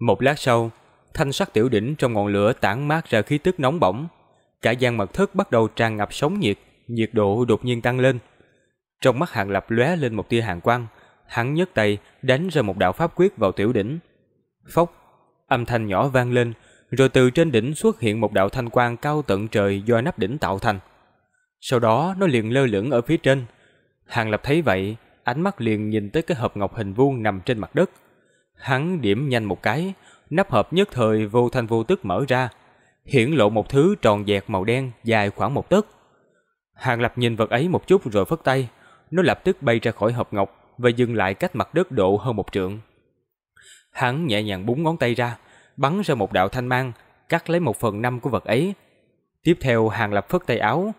Một lát sau, thanh sắc tiểu đỉnh trong ngọn lửa tản mát ra khí tức nóng bỏng. Cả gian mật thất bắt đầu tràn ngập sóng nhiệt, nhiệt độ đột nhiên tăng lên. Trong mắt Hàng Lập lóe lên một tia hàn quang, hắn nhấc tay đánh ra một đạo pháp quyết vào tiểu đỉnh. Phốc, âm thanh nhỏ vang lên, rồi từ trên đỉnh xuất hiện một đạo thanh quang cao tận trời do nắp đỉnh tạo thành. Sau đó nó liền lơ lửng ở phía trên. Hàng Lập thấy vậy, ánh mắt liền nhìn tới cái hộp ngọc hình vuông nằm trên mặt đất Hắn điểm nhanh một cái, nắp hộp nhất thời vô thanh vô tức mở ra, hiển lộ một thứ tròn dẹt màu đen dài khoảng một tấc. Hàng Lập nhìn vật ấy một chút rồi phất tay, nó lập tức bay ra khỏi hộp ngọc và dừng lại cách mặt đất độ hơn một trượng. Hắn nhẹ nhàng búng ngón tay ra, bắn ra một đạo thanh mang, cắt lấy một phần năm của vật ấy. Tiếp theo Hàng Lập phất tay áo,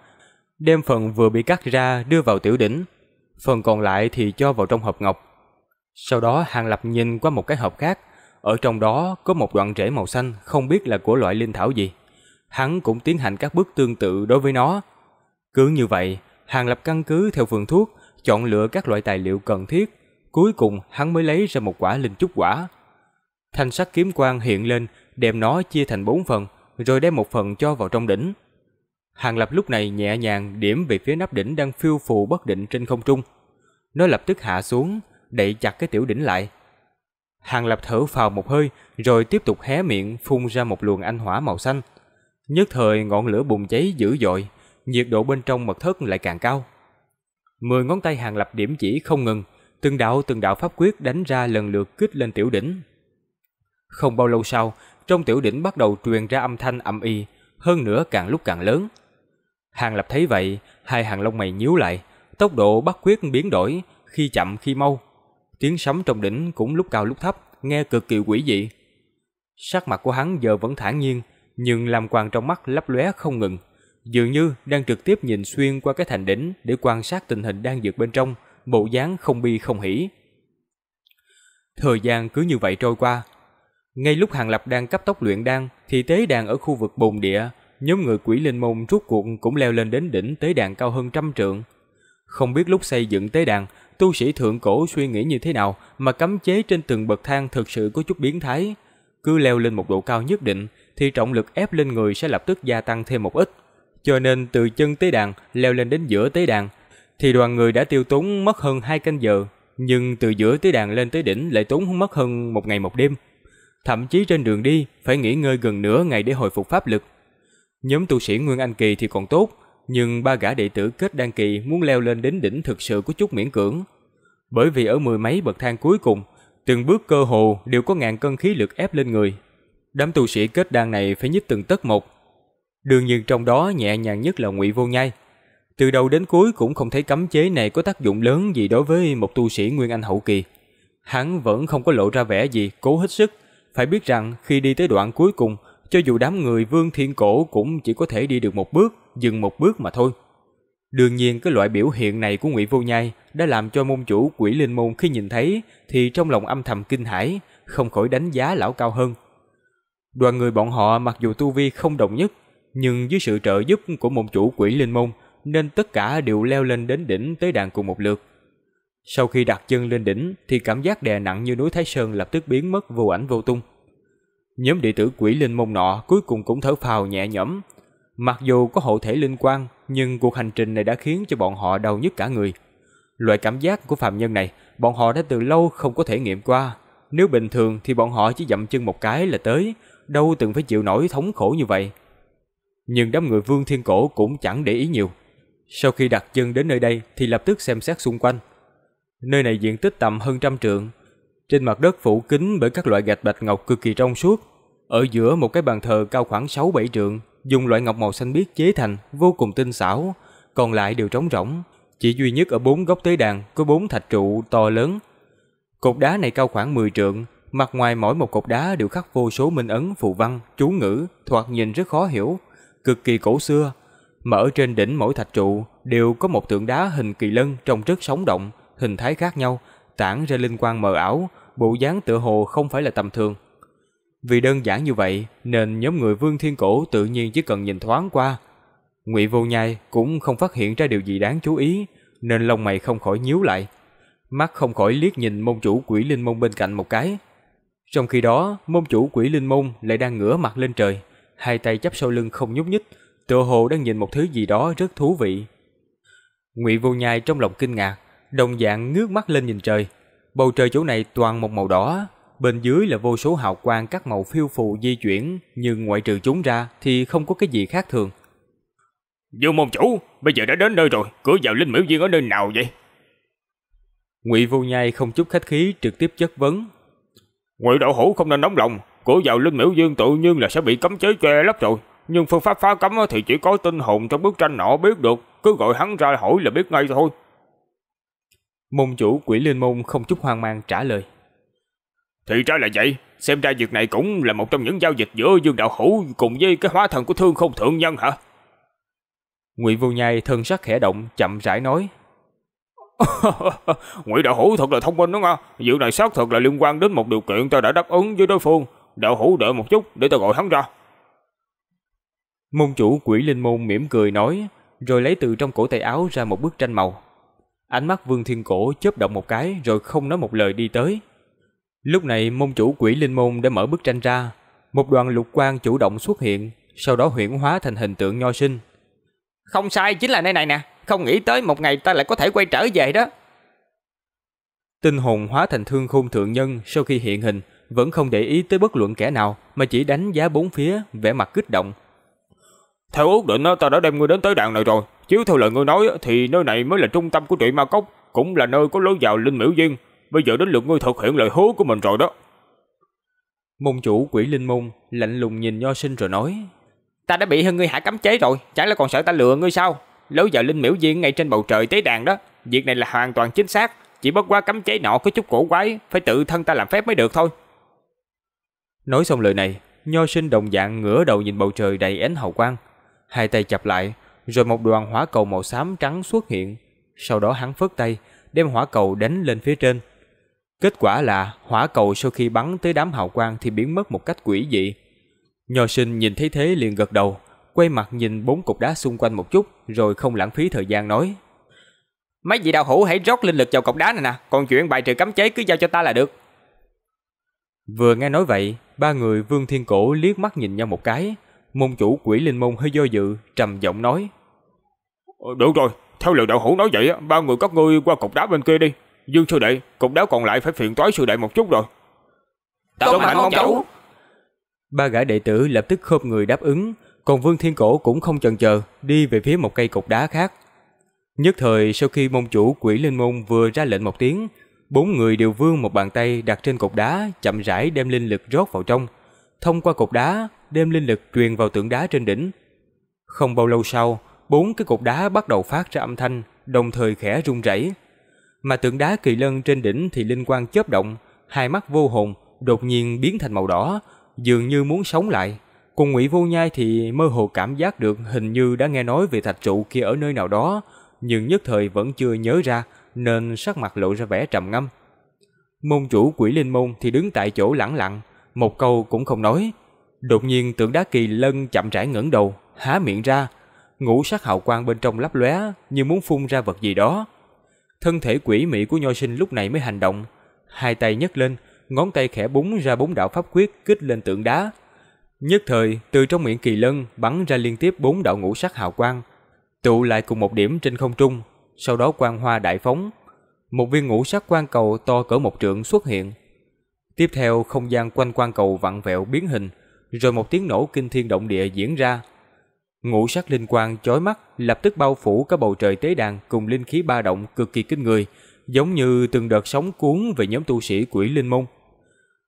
đem phần vừa bị cắt ra đưa vào tiểu đỉnh, phần còn lại thì cho vào trong hộp ngọc. Sau đó Hàng Lập nhìn qua một cái hộp khác, ở trong đó có một đoạn rễ màu xanh không biết là của loại linh thảo gì. Hắn cũng tiến hành các bước tương tự đối với nó. Cứ như vậy, Hàng Lập căn cứ theo phương thuốc, chọn lựa các loại tài liệu cần thiết. Cuối cùng hắn mới lấy ra một quả linh trúc quả. Thanh sắc kiếm quang hiện lên, đem nó chia thành bốn phần, rồi đem một phần cho vào trong đỉnh. Hàng Lập lúc này nhẹ nhàng điểm về phía nắp đỉnh đang phiêu phù bất định trên không trung. Nó lập tức hạ xuống, đẩy chặt cái tiểu đỉnh lại. Hàng lập thở phào một hơi, rồi tiếp tục hé miệng phun ra một luồng anh hỏa màu xanh. Nhất thời ngọn lửa bùng cháy dữ dội, nhiệt độ bên trong mật thất lại càng cao. Mười ngón tay hàng lập điểm chỉ không ngừng, từng đạo từng đạo pháp quyết đánh ra lần lượt kích lên tiểu đỉnh. Không bao lâu sau, trong tiểu đỉnh bắt đầu truyền ra âm thanh âm y, hơn nữa càng lúc càng lớn. Hàng lập thấy vậy, hai hàng lông mày nhíu lại, tốc độ bắt quyết biến đổi, khi chậm khi mau, Tiếng sấm trong đỉnh cũng lúc cao lúc thấp, nghe cực kỳ quỷ dị. Sắc mặt của hắn giờ vẫn thản nhiên, nhưng làm quang trong mắt lấp lóe không ngừng, dường như đang trực tiếp nhìn xuyên qua cái thành đỉnh để quan sát tình hình đang dược bên trong, bộ dáng không bi không hỉ. Thời gian cứ như vậy trôi qua. Ngay lúc Hàng Lập đang cấp tốc luyện đan, thì tế đàn ở khu vực bồn địa, nhóm người quỷ linh môn rút cuộn cũng leo lên đến đỉnh tế đàn cao hơn trăm trượng. Không biết lúc xây dựng tế đàn, tu sĩ thượng cổ suy nghĩ như thế nào mà cấm chế trên từng bậc thang thực sự có chút biến thái. Cứ leo lên một độ cao nhất định thì trọng lực ép lên người sẽ lập tức gia tăng thêm một ít. Cho nên từ chân tế đàn leo lên đến giữa tế đàn thì đoàn người đã tiêu tốn mất hơn 2 canh giờ, nhưng từ giữa tế đàn lên tới đỉnh lại tốn mất hơn một ngày một đêm. Thậm chí trên đường đi phải nghỉ ngơi gần nửa ngày để hồi phục pháp lực. Nhóm tu sĩ Nguyên Anh Kỳ thì còn tốt, nhưng ba gã đệ tử kết đan kỳ muốn leo lên đến đỉnh thực sự của chút miễn cưỡng. Bởi vì ở mười mấy bậc thang cuối cùng, từng bước cơ hồ đều có ngàn cân khí lực ép lên người. Đám tu sĩ kết đan này phải nhích từng tấc một. Đương nhiên trong đó nhẹ nhàng nhất là Ngụy Vô Nhai. Từ đầu đến cuối cũng không thấy cấm chế này có tác dụng lớn gì đối với một tu sĩ Nguyên Anh hậu kỳ. Hắn vẫn không có lộ ra vẻ gì, cố hết sức. Phải biết rằng khi đi tới đoạn cuối cùng, cho dù đám người Vương Thiên Cổ cũng chỉ có thể đi được một bước, dừng một bước mà thôi. Đương nhiên cái loại biểu hiện này của Ngụy Vô Nhai đã làm cho môn chủ quỷ linh môn khi nhìn thấy thì trong lòng âm thầm kinh hãi, không khỏi đánh giá lão cao hơn. Đoàn người bọn họ mặc dù tu vi không đồng nhất, nhưng dưới sự trợ giúp của môn chủ quỷ linh môn nên tất cả đều leo lên đến đỉnh tới đàn cùng một lượt. Sau khi đặt chân lên đỉnh thì cảm giác đè nặng như núi Thái Sơn lập tức biến mất vô ảnh vô tung. Nhóm đệ tử quỷ linh môn nọ cuối cùng cũng thở phào nhẹ nhõm, Mặc dù có hộ thể linh quan, nhưng cuộc hành trình này đã khiến cho bọn họ đau nhức cả người. Loại cảm giác của phàm nhân này, bọn họ đã từ lâu không có thể nghiệm qua. Nếu bình thường thì bọn họ chỉ dậm chân một cái là tới, đâu từng phải chịu nổi thống khổ như vậy. Nhưng đám người Vương Thiên Cổ cũng chẳng để ý nhiều. Sau khi đặt chân đến nơi đây thì lập tức xem xét xung quanh. Nơi này diện tích tầm hơn trăm trượng. Trên mặt đất phủ kín bởi các loại gạch bạch ngọc cực kỳ trong suốt. Ở giữa một cái bàn thờ cao khoảng 6-7 trượng, dùng loại ngọc màu xanh biếc chế thành, vô cùng tinh xảo, còn lại đều trống rỗng, chỉ duy nhất ở bốn góc tế đàn có bốn thạch trụ to lớn. Cột đá này cao khoảng 10 trượng, mặt ngoài mỗi một cột đá đều khắc vô số minh ấn phù văn, chú ngữ, thoạt nhìn rất khó hiểu, cực kỳ cổ xưa. mở trên đỉnh mỗi thạch trụ đều có một tượng đá hình kỳ lân trông rất sống động, hình thái khác nhau, tản ra linh quang mờ ảo, bộ dáng tựa hồ không phải là tầm thường. Vì đơn giản như vậy nên nhóm người Vương Thiên Cổ tự nhiên chỉ cần nhìn thoáng qua. Ngụy Vô Nhai cũng không phát hiện ra điều gì đáng chú ý nên lông mày không khỏi nhíu lại. Mắt không khỏi liếc nhìn môn chủ quỷ linh môn bên cạnh một cái. Trong khi đó, môn chủ quỷ linh môn lại đang ngửa mặt lên trời, hai tay chắp sau lưng không nhúc nhích, tựa hồ đang nhìn một thứ gì đó rất thú vị. Ngụy Vô Nhai trong lòng kinh ngạc, đồng dạng ngước mắt lên nhìn trời. Bầu trời chỗ này toàn một màu đỏ, bên dưới là vô số hào quang các màu phiêu phù di chuyển, nhưng ngoại trừ chúng ra thì không có cái gì khác thường. Dương môn chủ, bây giờ đã đến nơi rồi, cửa vào linh miễu viên ở nơi nào vậy? Ngụy Vô Nhai không chút khách khí trực tiếp chất vấn. Ngụy đạo hổ không nên nóng lòng, cửa vào linh miễu dương tự nhiên là sẽ bị cấm chế che lấp rồi, nhưng phương pháp phá cấm thì chỉ có tinh hồn trong bức tranh nọ biết được, cứ gọi hắn ra hỏi là biết ngay thôi. Môn chủ quỷ linh môn không chút hoang mang trả lời. Thì ra là vậy, xem ra việc này cũng là một trong những giao dịch giữa Dương Đạo Hữu cùng với cái hóa thần của Thương Không Thượng Nhân hả? Ngụy Vô Nhai thân sắc khẽ động, chậm rãi nói. Ngụy Đạo Hữu thật là thông minh đúng không? Việc này xác thật là liên quan đến một điều kiện ta đã đáp ứng với đối phương. Đạo Hữu đợi một chút để ta gọi hắn ra. Môn chủ quỷ linh môn mỉm cười nói, rồi lấy từ trong cổ tay áo ra một bức tranh màu. Ánh mắt Vương Thiên Cổ chớp động một cái rồi không nói một lời đi tới. Lúc này môn chủ quỷ linh môn đã mở bức tranh ra, một đoàn lục quang chủ động xuất hiện, sau đó huyễn hóa thành hình tượng nho sinh. Không sai chính là nơi này nè, không nghĩ tới một ngày ta lại có thể quay trở về đó. Tinh hồn hóa thành thương khung thượng nhân sau khi hiện hình, vẫn không để ý tới bất luận kẻ nào mà chỉ đánh giá bốn phía, vẻ mặt kích động. Theo ước định ta đã đem ngươi đến tới đoạn này rồi, chiếu theo lời ngươi nói thì nơi này mới là trung tâm của trụy ma cốc, cũng là nơi có lối vào linh miễu viên, bây giờ đến lượt ngươi thực hiện lời hứa của mình rồi đó. Môn chủ quỷ linh môn lạnh lùng nhìn nho sinh rồi nói. Ta đã bị hơn ngươi hạ cấm chế rồi, chẳng lẽ còn sợ ta lừa ngươi sao? Lối vào linh miễu viên ngay trên bầu trời tế đàn đó, việc này là hoàn toàn chính xác, chỉ bất quá cấm chế nọ có chút cổ quái, phải tự thân ta làm phép mới được thôi. Nói xong lời này, nho sinh đồng dạng ngửa đầu nhìn bầu trời đầy ánh hào quang, hai tay chập lại, rồi một đoàn hỏa cầu màu xám trắng xuất hiện, sau đó hắn phất tay, đem hỏa cầu đánh lên phía trên. Kết quả là hỏa cầu sau khi bắn tới đám hào quang thì biến mất một cách quỷ dị. Nho sinh nhìn thấy thế liền gật đầu, quay mặt nhìn bốn cục đá xung quanh một chút rồi không lãng phí thời gian nói. Mấy vị đạo hữu hãy rót linh lực vào cục đá này nè, còn chuyện bài trừ cấm chế cứ giao cho ta là được. Vừa nghe nói vậy, ba người Vương Thiên Cổ liếc mắt nhìn nhau một cái, môn chủ quỷ linh môn hơi do dự, trầm giọng nói. Ờ, được rồi, theo lời đạo hữu nói vậy, ba người các ngươi qua cục đá bên kia đi, Dương sư đệ, cục đáo còn lại phải phiền toái sư đệ một chút rồi. Tao mạnh mong chủ Ba gã đệ tử lập tức khom người đáp ứng, còn Vương Thiên Cổ cũng không chần chờ, đi về phía một cây cục đá khác. Nhất thời sau khi môn chủ quỷ linh môn vừa ra lệnh một tiếng, bốn người đều vươn một bàn tay đặt trên cục đá, chậm rãi đem linh lực rót vào trong. Thông qua cục đá, đem linh lực truyền vào tượng đá trên đỉnh. Không bao lâu sau, bốn cái cục đá bắt đầu phát ra âm thanh, đồng thời khẽ rung rẩy mà tượng đá kỳ lân trên đỉnh thì linh quang chớp động, hai mắt vô hồn đột nhiên biến thành màu đỏ, dường như muốn sống lại. Cùng Ngụy Vô Nhai thì mơ hồ cảm giác được hình như đã nghe nói về thạch trụ kia ở nơi nào đó, nhưng nhất thời vẫn chưa nhớ ra nên sắc mặt lộ ra vẻ trầm ngâm. Môn chủ quỷ linh môn thì đứng tại chỗ lẳng lặng, một câu cũng không nói. Đột nhiên tượng đá kỳ lân chậm rãi ngẩng đầu, há miệng ra, ngũ sắc hào quang bên trong lấp lóe như muốn phun ra vật gì đó. Thân thể quỷ mị của Nho Sinh lúc này mới hành động, hai tay nhấc lên, ngón tay khẽ búng ra bốn đạo pháp quyết kích lên tượng đá. Nhất thời, từ trong miệng kỳ lân bắn ra liên tiếp bốn đạo ngũ sắc hào quang, tụ lại cùng một điểm trên không trung, sau đó quang hoa đại phóng, một viên ngũ sắc quang cầu to cỡ một trượng xuất hiện. Tiếp theo, không gian quanh quang cầu vặn vẹo biến hình, rồi một tiếng nổ kinh thiên động địa diễn ra. Ngũ sắc linh quang chói mắt lập tức bao phủ cả bầu trời tế đàn cùng linh khí ba động cực kỳ kinh người, giống như từng đợt sóng cuốn về nhóm tu sĩ quỷ linh môn.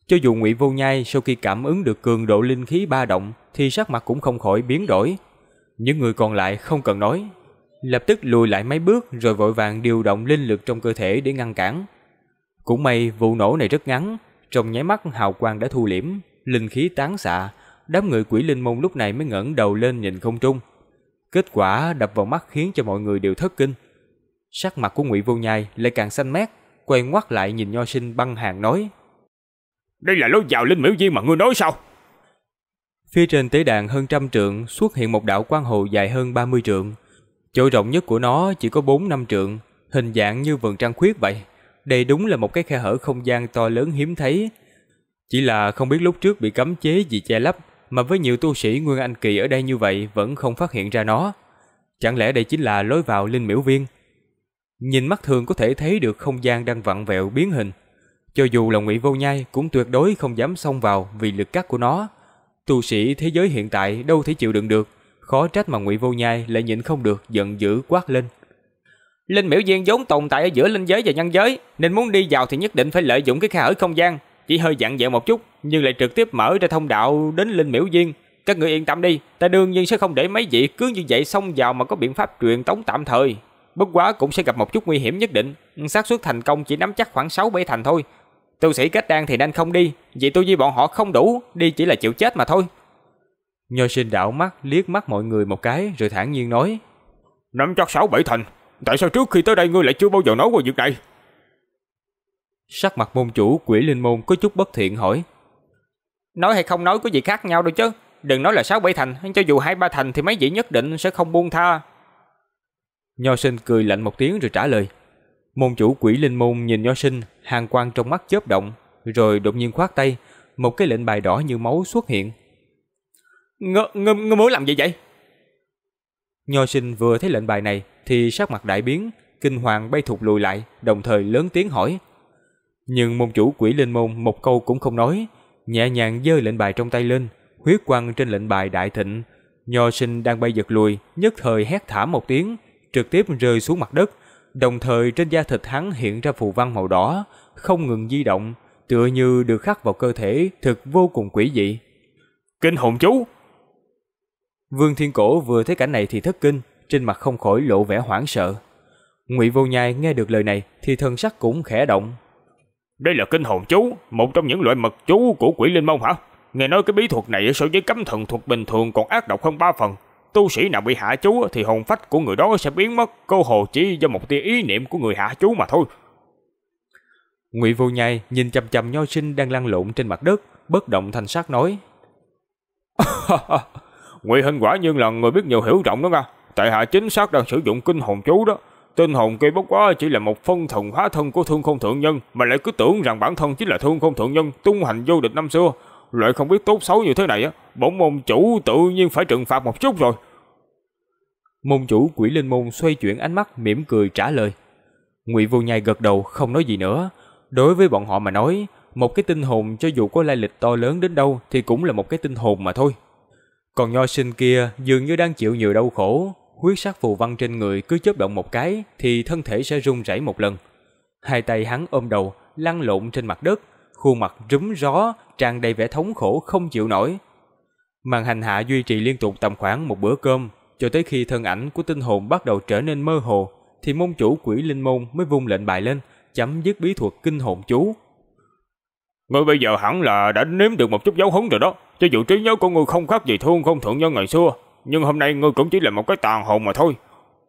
Cho dù Ngụy Vô Nhai sau khi cảm ứng được cường độ linh khí ba động thì sắc mặt cũng không khỏi biến đổi. Những người còn lại không cần nói, lập tức lùi lại mấy bước rồi vội vàng điều động linh lực trong cơ thể để ngăn cản. Cũng may vụ nổ này rất ngắn, trong nháy mắt hào quang đã thu liễm, linh khí tán xạ, đám người quỷ linh môn lúc này mới ngẩng đầu lên nhìn không trung. Kết quả đập vào mắt khiến cho mọi người đều thất kinh. Sắc mặt của Ngụy Vô Nhai lại càng xanh mét, quay ngoắt lại nhìn Nho Sinh băng hàng nói: "Đây là lối vào linh miễu viên mà ngươi nói sao?" Phía trên tế đàn hơn trăm trượng xuất hiện một đạo quan hồ dài hơn 30 trượng. Chỗ rộng nhất của nó chỉ có 4 năm trượng, hình dạng như vườn trăng khuyết vậy. Đây đúng là một cái khe hở không gian to lớn hiếm thấy. Chỉ là không biết lúc trước bị cấm chế gì che lấp, mà với nhiều tu sĩ Nguyên Anh Kỳ ở đây như vậy vẫn không phát hiện ra nó. Chẳng lẽ đây chính là lối vào linh miễu viên? Nhìn mắt thường có thể thấy được không gian đang vặn vẹo biến hình. Cho dù là ngụy vô nhai cũng tuyệt đối không dám xông vào vì lực cắt của nó. Tu sĩ thế giới hiện tại đâu thể chịu đựng được, khó trách mà ngụy vô nhai lại nhịn không được giận dữ quát lên. Linh miễu viên vốn tồn tại ở giữa linh giới và nhân giới, nên muốn đi vào thì nhất định phải lợi dụng cái khe ở không gian, chỉ hơi dặn dẹo một chút, nhưng lại trực tiếp mở ra thông đạo đến linh miễu viên. Các người yên tâm đi, ta đương nhiên sẽ không để mấy vị cứ như vậy xông vào mà có biện pháp truyền tống tạm thời. Bất quá cũng sẽ gặp một chút nguy hiểm nhất định, xác suất thành công chỉ nắm chắc khoảng 6 7 thành thôi. Tu sĩ kết đan thì nên không đi, vì tôi với bọn họ không đủ, đi chỉ là chịu chết mà thôi. Nho sinh đạo mắt liếc mắt mọi người một cái rồi thản nhiên nói: "Nắm chắc 6 7 thành, tại sao trước khi tới đây ngươi lại chưa bao giờ nói qua việc này?" Sắc mặt môn chủ quỷ linh môn có chút bất thiện hỏi. Nói hay không nói có gì khác nhau đâu chứ. Đừng nói là sáu bảy thành, cho dù hai ba thành thì mấy vị nhất định sẽ không buông tha. Nho sinh cười lạnh một tiếng rồi trả lời. Môn chủ quỷ linh môn nhìn nho sinh, hàng quang trong mắt chớp động, rồi đột nhiên khoát tay, một cái lệnh bài đỏ như máu xuất hiện. Ngươi ng ng muốn làm gì vậy? Nho sinh vừa thấy lệnh bài này thì sắc mặt đại biến, kinh hoàng bay thụt lùi lại, đồng thời lớn tiếng hỏi. Nhưng môn chủ quỷ linh môn một câu cũng không nói, nhẹ nhàng giơ lệnh bài trong tay lên, huyết quang trên lệnh bài đại thịnh. Nho sinh đang bay giật lùi, nhất thời hét thảm một tiếng, trực tiếp rơi xuống mặt đất. Đồng thời trên da thịt hắn hiện ra phù văn màu đỏ, không ngừng di động, tựa như được khắc vào cơ thể, thực vô cùng quỷ dị. Kinh hồn chú! Vương Thiên Cổ vừa thấy cảnh này thì thất kinh, trên mặt không khỏi lộ vẻ hoảng sợ. Ngụy Vô Nhai nghe được lời này thì thần sắc cũng khẽ động, đây là kinh hồn chú, một trong những loại mật chú của quỷ linh mông hả? Nghe nói cái bí thuật này so với cấm thần thuật bình thường còn ác độc hơn ba phần. Tu sĩ nào bị hạ chú thì hồn phách của người đó sẽ biến mất, cô hồ chỉ do một tia ý niệm của người hạ chú mà thôi. Ngụy Vô Nhai nhìn chằm chằm Nho Sinh đang lăn lộn trên mặt đất, bất động thanh sắc nói: "Ngụy Hinh quả nhiên là người biết nhiều hiểu rộng đó nha, tại hạ chính xác đang sử dụng kinh hồn chú đó, tinh hồn kia bốc quá chỉ là một phân thần hóa thân của Thương không Thượng Nhân mà lại cứ tưởng rằng bản thân chính là Thương không Thượng Nhân tung hành vô địch năm xưa. Loại không biết tốt xấu như thế này á, bổn môn chủ tự nhiên phải trừng phạt một chút rồi. Môn chủ quỷ linh môn xoay chuyển ánh mắt mỉm cười trả lời. Ngụy Vô Nhai gật đầu không nói gì nữa. Đối với bọn họ mà nói, một cái tinh hồn cho dù có lai lịch to lớn đến đâu thì cũng là một cái tinh hồn mà thôi. Còn nho sinh kia dường như đang chịu nhiều đau khổ, huyết sắc phù văn trên người cứ chớp động một cái thì thân thể sẽ rung rẩy một lần. Hai tay hắn ôm đầu, lăn lộn trên mặt đất, khuôn mặt rúm ró, tràn đầy vẻ thống khổ không chịu nổi. Màn hành hạ duy trì liên tục tầm khoảng một bữa cơm, cho tới khi thân ảnh của tinh hồn bắt đầu trở nên mơ hồ, thì môn chủ quỷ linh môn mới vung lệnh bài lên, chấm dứt bí thuật kinh hồn chú. Ngươi bây giờ hẳn là đã nếm được một chút dấu hứng rồi đó, cho dù trí nhớ của ngươi không khác gì thương không thượng nhân ngày xưa, nhưng hôm nay ngươi cũng chỉ là một cái tàn hồn mà thôi.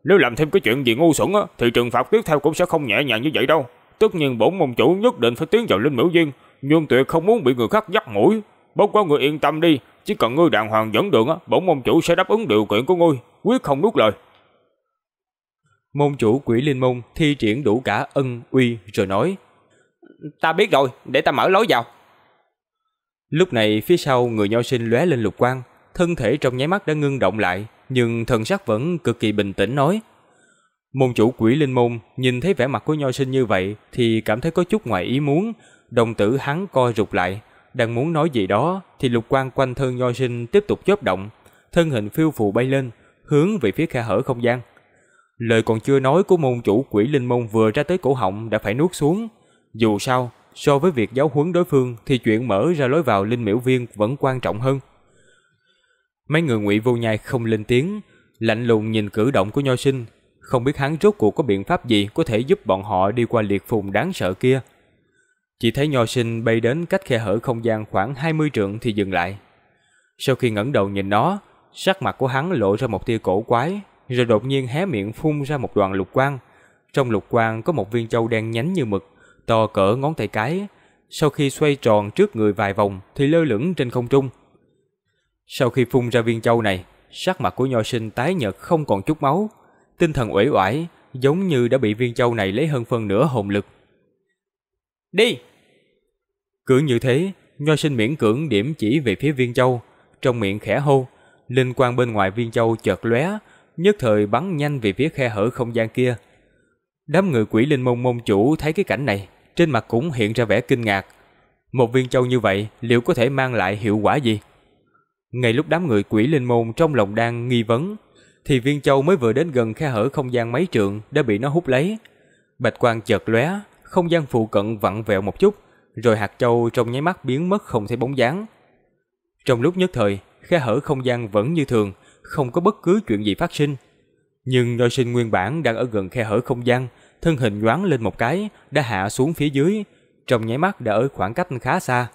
Nếu làm thêm cái chuyện gì ngu xuẩn á, thì trừng phạt tiếp theo cũng sẽ không nhẹ nhàng như vậy đâu. Tất nhiên bổn môn chủ nhất định phải tiến vào linh miễu viên, nhưng tuyệt không muốn bị người khác dắt mũi. Bốc quá người yên tâm đi, chỉ cần ngươi đàng hoàng dẫn đường á, bổn môn chủ sẽ đáp ứng điều kiện của ngươi, quyết không nuốt lời. Môn chủ quỷ linh môn thi triển đủ cả ân uy rồi nói Ta biết rồi, để ta mở lối vào Lúc này phía sau người nho sinh lóe lên lục quang thân thể trong nháy mắt đã ngưng động lại, nhưng thần sắc vẫn cực kỳ bình tĩnh nói. Môn chủ quỷ linh môn nhìn thấy vẻ mặt của nho sinh như vậy thì cảm thấy có chút ngoài ý muốn, đồng tử hắn co rụt lại, đang muốn nói gì đó thì lục quang quanh thân nho sinh tiếp tục chớp động, thân hình phiêu phù bay lên, hướng về phía khe hở không gian. Lời còn chưa nói của môn chủ quỷ linh môn vừa ra tới cổ họng đã phải nuốt xuống. Dù sao, so với việc giáo huấn đối phương thì chuyện mở ra lối vào linh miễu viên vẫn quan trọng hơn. Mấy người ngụy vô nhai không lên tiếng, lạnh lùng nhìn cử động của nho sinh, không biết hắn rốt cuộc có biện pháp gì có thể giúp bọn họ đi qua liệt phùng đáng sợ kia. Chỉ thấy nho sinh bay đến cách khe hở không gian khoảng 20 trượng thì dừng lại. Sau khi ngẩng đầu nhìn nó, sắc mặt của hắn lộ ra một tia cổ quái, rồi đột nhiên hé miệng phun ra một đoàn lục quang. Trong lục quang có một viên châu đen nhánh như mực, to cỡ ngón tay cái. Sau khi xoay tròn trước người vài vòng thì lơ lửng trên không trung. Sau khi phun ra viên châu này, sắc mặt của nho sinh tái nhợt không còn chút máu, tinh thần uể oải, giống như đã bị viên châu này lấy hơn phần nửa hồn lực. Đi! Cứ như thế, nho sinh miễn cưỡng điểm chỉ về phía viên châu, trong miệng khẽ hô, linh quang bên ngoài viên châu chợt lóe, nhất thời bắn nhanh về phía khe hở không gian kia. Đám người quỷ linh mông mông chủ thấy cái cảnh này, trên mặt cũng hiện ra vẻ kinh ngạc. Một viên châu như vậy liệu có thể mang lại hiệu quả gì? Ngay lúc đám người quỷ linh môn trong lòng đang nghi vấn, thì viên châu mới vừa đến gần khe hở không gian mấy trượng đã bị nó hút lấy. Bạch quang chợt lóe, không gian phụ cận vặn vẹo một chút, rồi hạt châu trong nháy mắt biến mất không thấy bóng dáng. Trong lúc nhất thời, khe hở không gian vẫn như thường, không có bất cứ chuyện gì phát sinh. Nhưng nơi sinh nguyên bản đang ở gần khe hở không gian, thân hình nhoáng lên một cái, đã hạ xuống phía dưới, trong nháy mắt đã ở khoảng cách khá xa.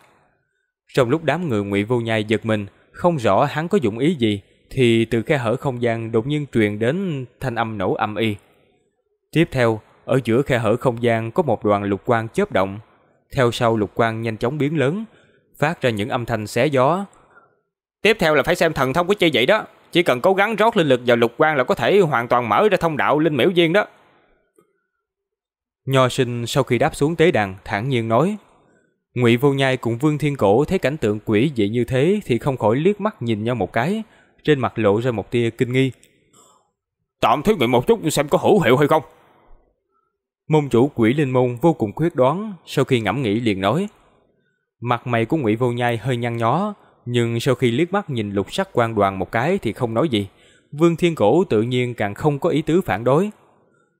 Trong lúc đám người ngụy vô nhai giật mình, không rõ hắn có dụng ý gì thì từ khe hở không gian đột nhiên truyền đến thanh âm nổ âm y. Tiếp theo, ở giữa khe hở không gian có một đoàn lục quang chớp động. Theo sau lục quang nhanh chóng biến lớn, phát ra những âm thanh xé gió. Tiếp theo là phải xem thần thông của chi vậy đó, chỉ cần cố gắng rót linh lực vào lục quang là có thể hoàn toàn mở ra thông đạo linh miểu viên đó. Nho sinh sau khi đáp xuống tế đàn thản nhiên nói Ngụy Vô Nhai cùng Vương Thiên Cổ thấy cảnh tượng quỷ dị như thế thì không khỏi liếc mắt nhìn nhau một cái, trên mặt lộ ra một tia kinh nghi. Tạm thí nghiệm một chút xem có hữu hiệu hay không. Môn chủ quỷ linh môn vô cùng quyết đoán, sau khi ngẫm nghĩ liền nói. Mặt mày của Ngụy Vô Nhai hơi nhăn nhó, nhưng sau khi liếc mắt nhìn lục sắc quan đoàn một cái thì không nói gì. Vương Thiên Cổ tự nhiên càng không có ý tứ phản đối.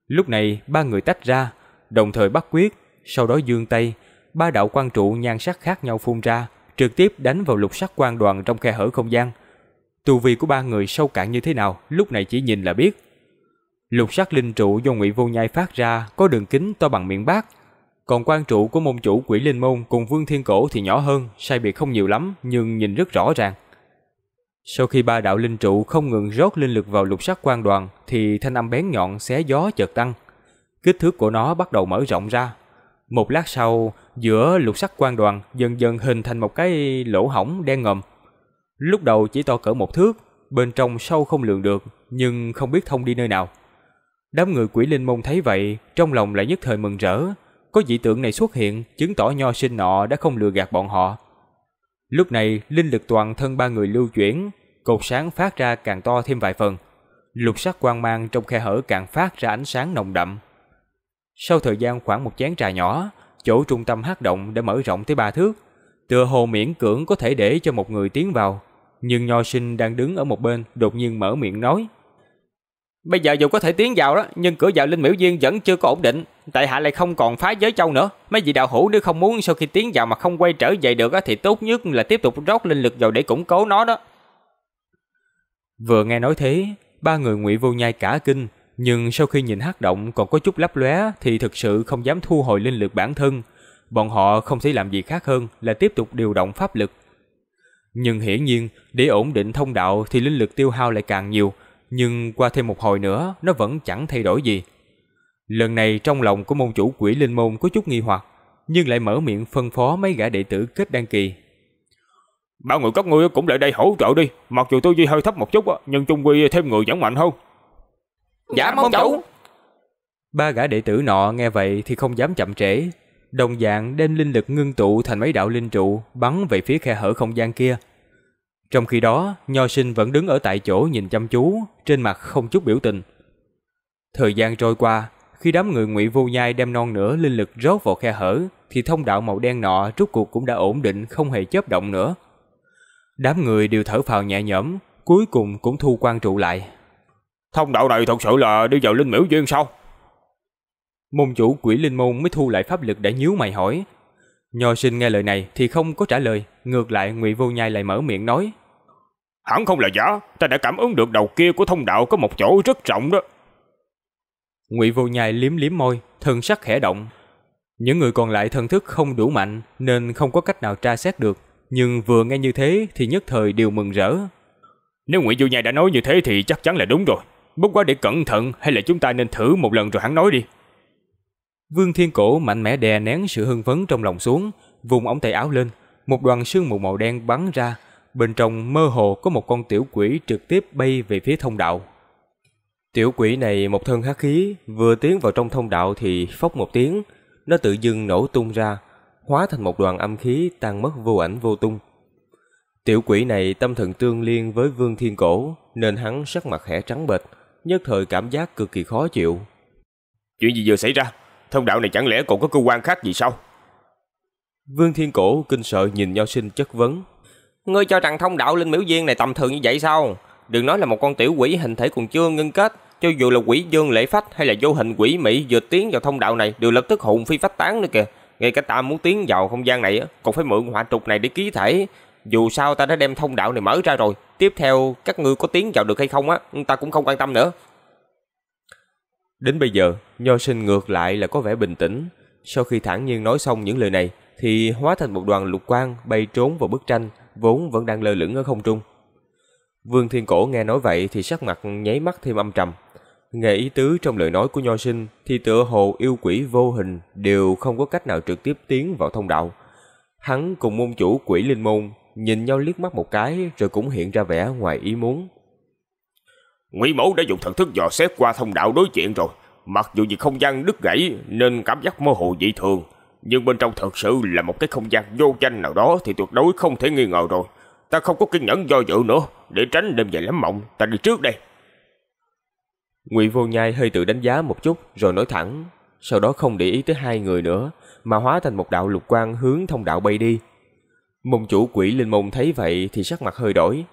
Lúc này ba người tách ra, đồng thời bắt quyết, sau đó dương tay, ba đạo quan trụ nhan sắc khác nhau phun ra, trực tiếp đánh vào lục sắc quan đoàn trong khe hở không gian. Tu vi của ba người sâu cạn như thế nào, lúc này chỉ nhìn là biết. Lục sắc linh trụ do Ngụy Vô Nhai phát ra có đường kính to bằng miệng bát, còn quan trụ của môn chủ Quỷ Linh môn cùng Vương Thiên Cổ thì nhỏ hơn, sai biệt không nhiều lắm nhưng nhìn rất rõ ràng. Sau khi ba đạo linh trụ không ngừng rót linh lực vào lục sắc quan đoàn thì thanh âm bén nhọn xé gió chợt tăng. Kích thước của nó bắt đầu mở rộng ra. Một lát sau, giữa lục sắc quang đoàn dần dần hình thành một cái lỗ hổng đen ngầm. Lúc đầu chỉ to cỡ một thước, bên trong sâu không lường được, nhưng không biết thông đi nơi nào. Đám người quỷ linh môn thấy vậy, trong lòng lại nhất thời mừng rỡ. Có dị tượng này xuất hiện, chứng tỏ nho sinh nọ đã không lừa gạt bọn họ. Lúc này, linh lực toàn thân ba người lưu chuyển, cột sáng phát ra càng to thêm vài phần. Lục sắc quang mang trong khe hở càng phát ra ánh sáng nồng đậm. Sau thời gian khoảng một chén trà nhỏ, chỗ trung tâm hát động đã mở rộng tới ba thước, tựa hồ miễn cưỡng có thể để cho một người tiến vào. Nhưng nho sinh đang đứng ở một bên đột nhiên mở miệng nói. Bây giờ dù có thể tiến vào đó, nhưng cửa vào Linh Miễu Viên vẫn chưa có ổn định. Tại hạ lại không còn phá giới châu nữa. Mấy vị đạo hữu nếu không muốn sau khi tiến vào mà không quay trở về được thì tốt nhất là tiếp tục rót linh lực vào để củng cố nó đó. Vừa nghe nói thế, ba người ngụy vô nhai cả kinh, nhưng sau khi nhìn hắc động còn có chút lấp lóe thì thực sự không dám thu hồi linh lực bản thân. Bọn họ không thể làm gì khác hơn là tiếp tục điều động pháp lực. Nhưng hiển nhiên, để ổn định thông đạo thì linh lực tiêu hao lại càng nhiều, nhưng qua thêm một hồi nữa nó vẫn chẳng thay đổi gì. Lần này trong lòng của môn chủ quỷ linh môn có chút nghi hoặc, nhưng lại mở miệng phân phó mấy gã đệ tử kết đăng kỳ. Bao người các ngươi cũng lại đây hỗ trợ đi, mặc dù tôi vi hơi thấp một chút nhưng chung quy thêm người vẫn mạnh hơn. Dạ, dạ mong chủ Ba gã đệ tử nọ nghe vậy thì không dám chậm trễ Đồng dạng đem linh lực ngưng tụ thành mấy đạo linh trụ Bắn về phía khe hở không gian kia Trong khi đó Nho sinh vẫn đứng ở tại chỗ nhìn chăm chú Trên mặt không chút biểu tình Thời gian trôi qua Khi đám người ngụy vô nhai đem non nửa linh lực rót vào khe hở Thì thông đạo màu đen nọ rốt cuộc cũng đã ổn định không hề chớp động nữa Đám người đều thở phào nhẹ nhõm Cuối cùng cũng thu quan trụ lại Thông đạo này thật sự là đi vào linh miễu duyên sao? Môn chủ quỷ linh môn mới thu lại pháp lực đã nhíu mày hỏi. Nho sinh nghe lời này thì không có trả lời, ngược lại ngụy Vô Nhai lại mở miệng nói. Hẳn không là giả, ta đã cảm ứng được đầu kia của thông đạo có một chỗ rất rộng đó. Ngụy Vô Nhai liếm liếm môi, thân sắc khẽ động. Những người còn lại thần thức không đủ mạnh nên không có cách nào tra xét được, nhưng vừa nghe như thế thì nhất thời đều mừng rỡ. Nếu Ngụy Vô Nhai đã nói như thế thì chắc chắn là đúng rồi bất quá để cẩn thận hay là chúng ta nên thử một lần rồi hắn nói đi. Vương Thiên Cổ mạnh mẽ đè nén sự hưng phấn trong lòng xuống, vùng ống tay áo lên, một đoàn sương mù màu đen bắn ra, bên trong mơ hồ có một con tiểu quỷ trực tiếp bay về phía thông đạo. Tiểu quỷ này một thân hắc khí, vừa tiến vào trong thông đạo thì phốc một tiếng, nó tự dưng nổ tung ra, hóa thành một đoàn âm khí tan mất vô ảnh vô tung. Tiểu quỷ này tâm thần tương liên với Vương Thiên Cổ, nên hắn sắc mặt khẽ trắng bệch, nhất thời cảm giác cực kỳ khó chịu. Chuyện gì vừa xảy ra? Thông đạo này chẳng lẽ còn có cơ quan khác gì sao? Vương Thiên Cổ kinh sợ nhìn Nho Sinh chất vấn. Ngươi cho rằng thông đạo linh miễu viên này tầm thường như vậy sao? Đừng nói là một con tiểu quỷ hình thể còn chưa ngưng kết, cho dù là quỷ dương lễ phách hay là vô hình quỷ mỹ vừa tiến vào thông đạo này đều lập tức hồn phi phách tán nữa kìa. Ngay cả ta muốn tiến vào không gian này còn phải mượn hỏa trục này để ký thể, dù sao ta đã đem thông đạo này mở ra rồi, tiếp theo các ngươi có tiến vào được hay không á, ta cũng không quan tâm nữa. Đến bây giờ, Nho Sinh ngược lại là có vẻ bình tĩnh, sau khi thản nhiên nói xong những lời này thì hóa thành một đoàn lục quang bay trốn vào bức tranh vốn vẫn đang lơ lửng ở không trung. Vương Thiên Cổ nghe nói vậy thì sắc mặt nháy mắt thêm âm trầm. Nghe ý tứ trong lời nói của Nho Sinh thì tựa hồ yêu quỷ vô hình đều không có cách nào trực tiếp tiến vào thông đạo. Hắn cùng môn chủ quỷ linh môn nhìn nhau liếc mắt một cái rồi cũng hiện ra vẻ ngoài ý muốn. Ngụy Mẫu đã dùng thần thức dò xét qua thông đạo đối diện rồi, mặc dù vì không gian đứt gãy nên cảm giác mơ hồ dị thường, nhưng bên trong thật sự là một cái không gian vô danh nào đó thì tuyệt đối không thể nghi ngờ rồi. Ta không có kiên nhẫn do dự nữa, để tránh đêm dài lắm mộng, ta đi trước đây. Ngụy Vô Nhai hơi tự đánh giá một chút rồi nói thẳng, sau đó không để ý tới hai người nữa mà hóa thành một đạo lục quang hướng thông đạo bay đi. Môn chủ quỷ linh môn thấy vậy thì sắc mặt hơi đổi.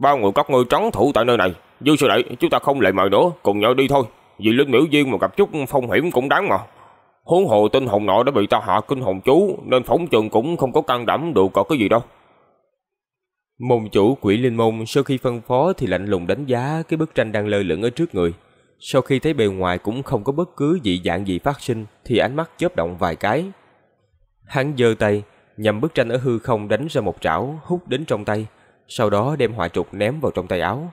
Bao người các ngươi trấn thủ tại nơi này, dư sư đệ, chúng ta không lại mời nữa, cùng nhau đi thôi. Vì linh miễu duyên mà gặp chút phong hiểm cũng đáng mà. Huống hồ tinh hồn nọ đã bị ta hạ kinh hồn chú, nên phóng trường cũng không có can đảm được có cái gì đâu. Môn chủ quỷ linh môn sau khi phân phó thì lạnh lùng đánh giá cái bức tranh đang lơ lửng ở trước người. Sau khi thấy bề ngoài cũng không có bất cứ dị dạng gì phát sinh thì ánh mắt chớp động vài cái. Hắn giơ tay, nhằm bức tranh ở hư không đánh ra một trảo hút đến trong tay, sau đó đem hỏa trục ném vào trong tay áo.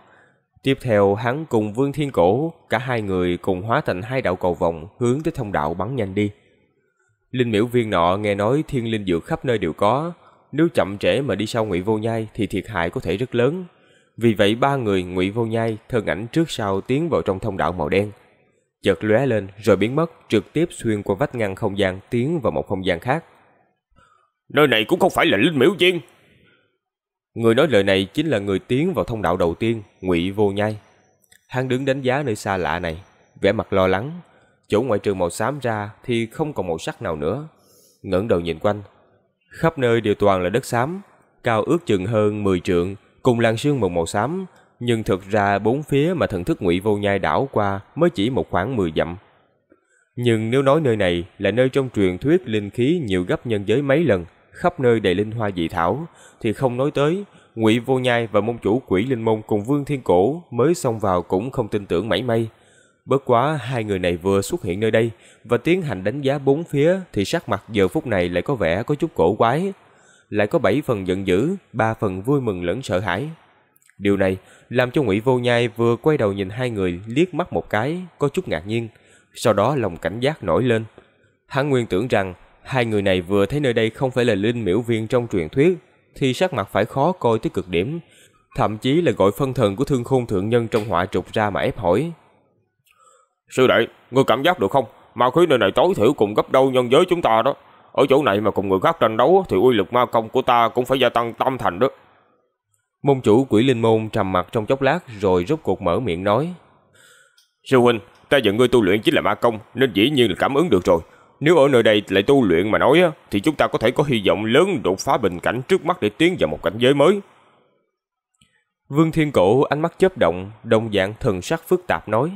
Tiếp theo hắn cùng Vương Thiên Cổ, cả hai người cùng hóa thành hai đạo cầu vòng hướng tới thông đạo bắn nhanh đi. Linh miễu viên nọ nghe nói thiên linh dược khắp nơi đều có, nếu chậm trễ mà đi sau Ngụy Vô Nhai thì thiệt hại có thể rất lớn. Vì vậy ba người Ngụy Vô Nhai thân ảnh trước sau tiến vào trong thông đạo màu đen. Chợt lóe lên rồi biến mất, trực tiếp xuyên qua vách ngăn không gian tiến vào một không gian khác. Nơi này cũng không phải là linh miếu viên. Người nói lời này chính là người tiến vào thông đạo đầu tiên, Ngụy Vô Nhai. Hắn đứng đánh giá nơi xa lạ này, vẻ mặt lo lắng. Chỗ ngoại trừ màu xám ra thì không còn màu sắc nào nữa. Ngẩng đầu nhìn quanh, khắp nơi đều toàn là đất xám, cao ước chừng hơn 10 trượng, cùng làn sương mù màu xám, nhưng thực ra bốn phía mà thần thức Ngụy Vô Nhai đảo qua mới chỉ một khoảng 10 dặm. Nhưng nếu nói nơi này là nơi trong truyền thuyết linh khí nhiều gấp nhân giới mấy lần khắp nơi đầy linh hoa dị thảo, thì không nói tới, Ngụy Vô Nhai và môn chủ Quỷ Linh môn cùng Vương Thiên Cổ mới xông vào cũng không tin tưởng mảy may. Bất quá hai người này vừa xuất hiện nơi đây và tiến hành đánh giá bốn phía thì sắc mặt giờ phút này lại có vẻ có chút cổ quái, lại có bảy phần giận dữ, ba phần vui mừng lẫn sợ hãi. Điều này làm cho Ngụy Vô Nhai vừa quay đầu nhìn hai người liếc mắt một cái, có chút ngạc nhiên, sau đó lòng cảnh giác nổi lên. Hắn nguyên tưởng rằng Hai người này vừa thấy nơi đây không phải là linh miễu viên trong truyền thuyết, thì sắc mặt phải khó coi tới cực điểm, thậm chí là gọi phân thần của thương khôn thượng nhân trong họa trục ra mà ép hỏi. Sư đệ, ngươi cảm giác được không? Ma khí nơi này tối thiểu cùng gấp đôi nhân giới chúng ta đó. Ở chỗ này mà cùng người khác tranh đấu thì uy lực ma công của ta cũng phải gia tăng tâm thành đó. Môn chủ quỷ linh môn trầm mặt trong chốc lát rồi rút cuộc mở miệng nói. Sư huynh, ta giận ngươi tu luyện chính là ma công nên dĩ nhiên là cảm ứng được rồi. Nếu ở nơi đây lại tu luyện mà nói á, thì chúng ta có thể có hy vọng lớn đột phá bình cảnh trước mắt để tiến vào một cảnh giới mới. Vương Thiên Cổ ánh mắt chớp động, đồng dạng thần sắc phức tạp nói.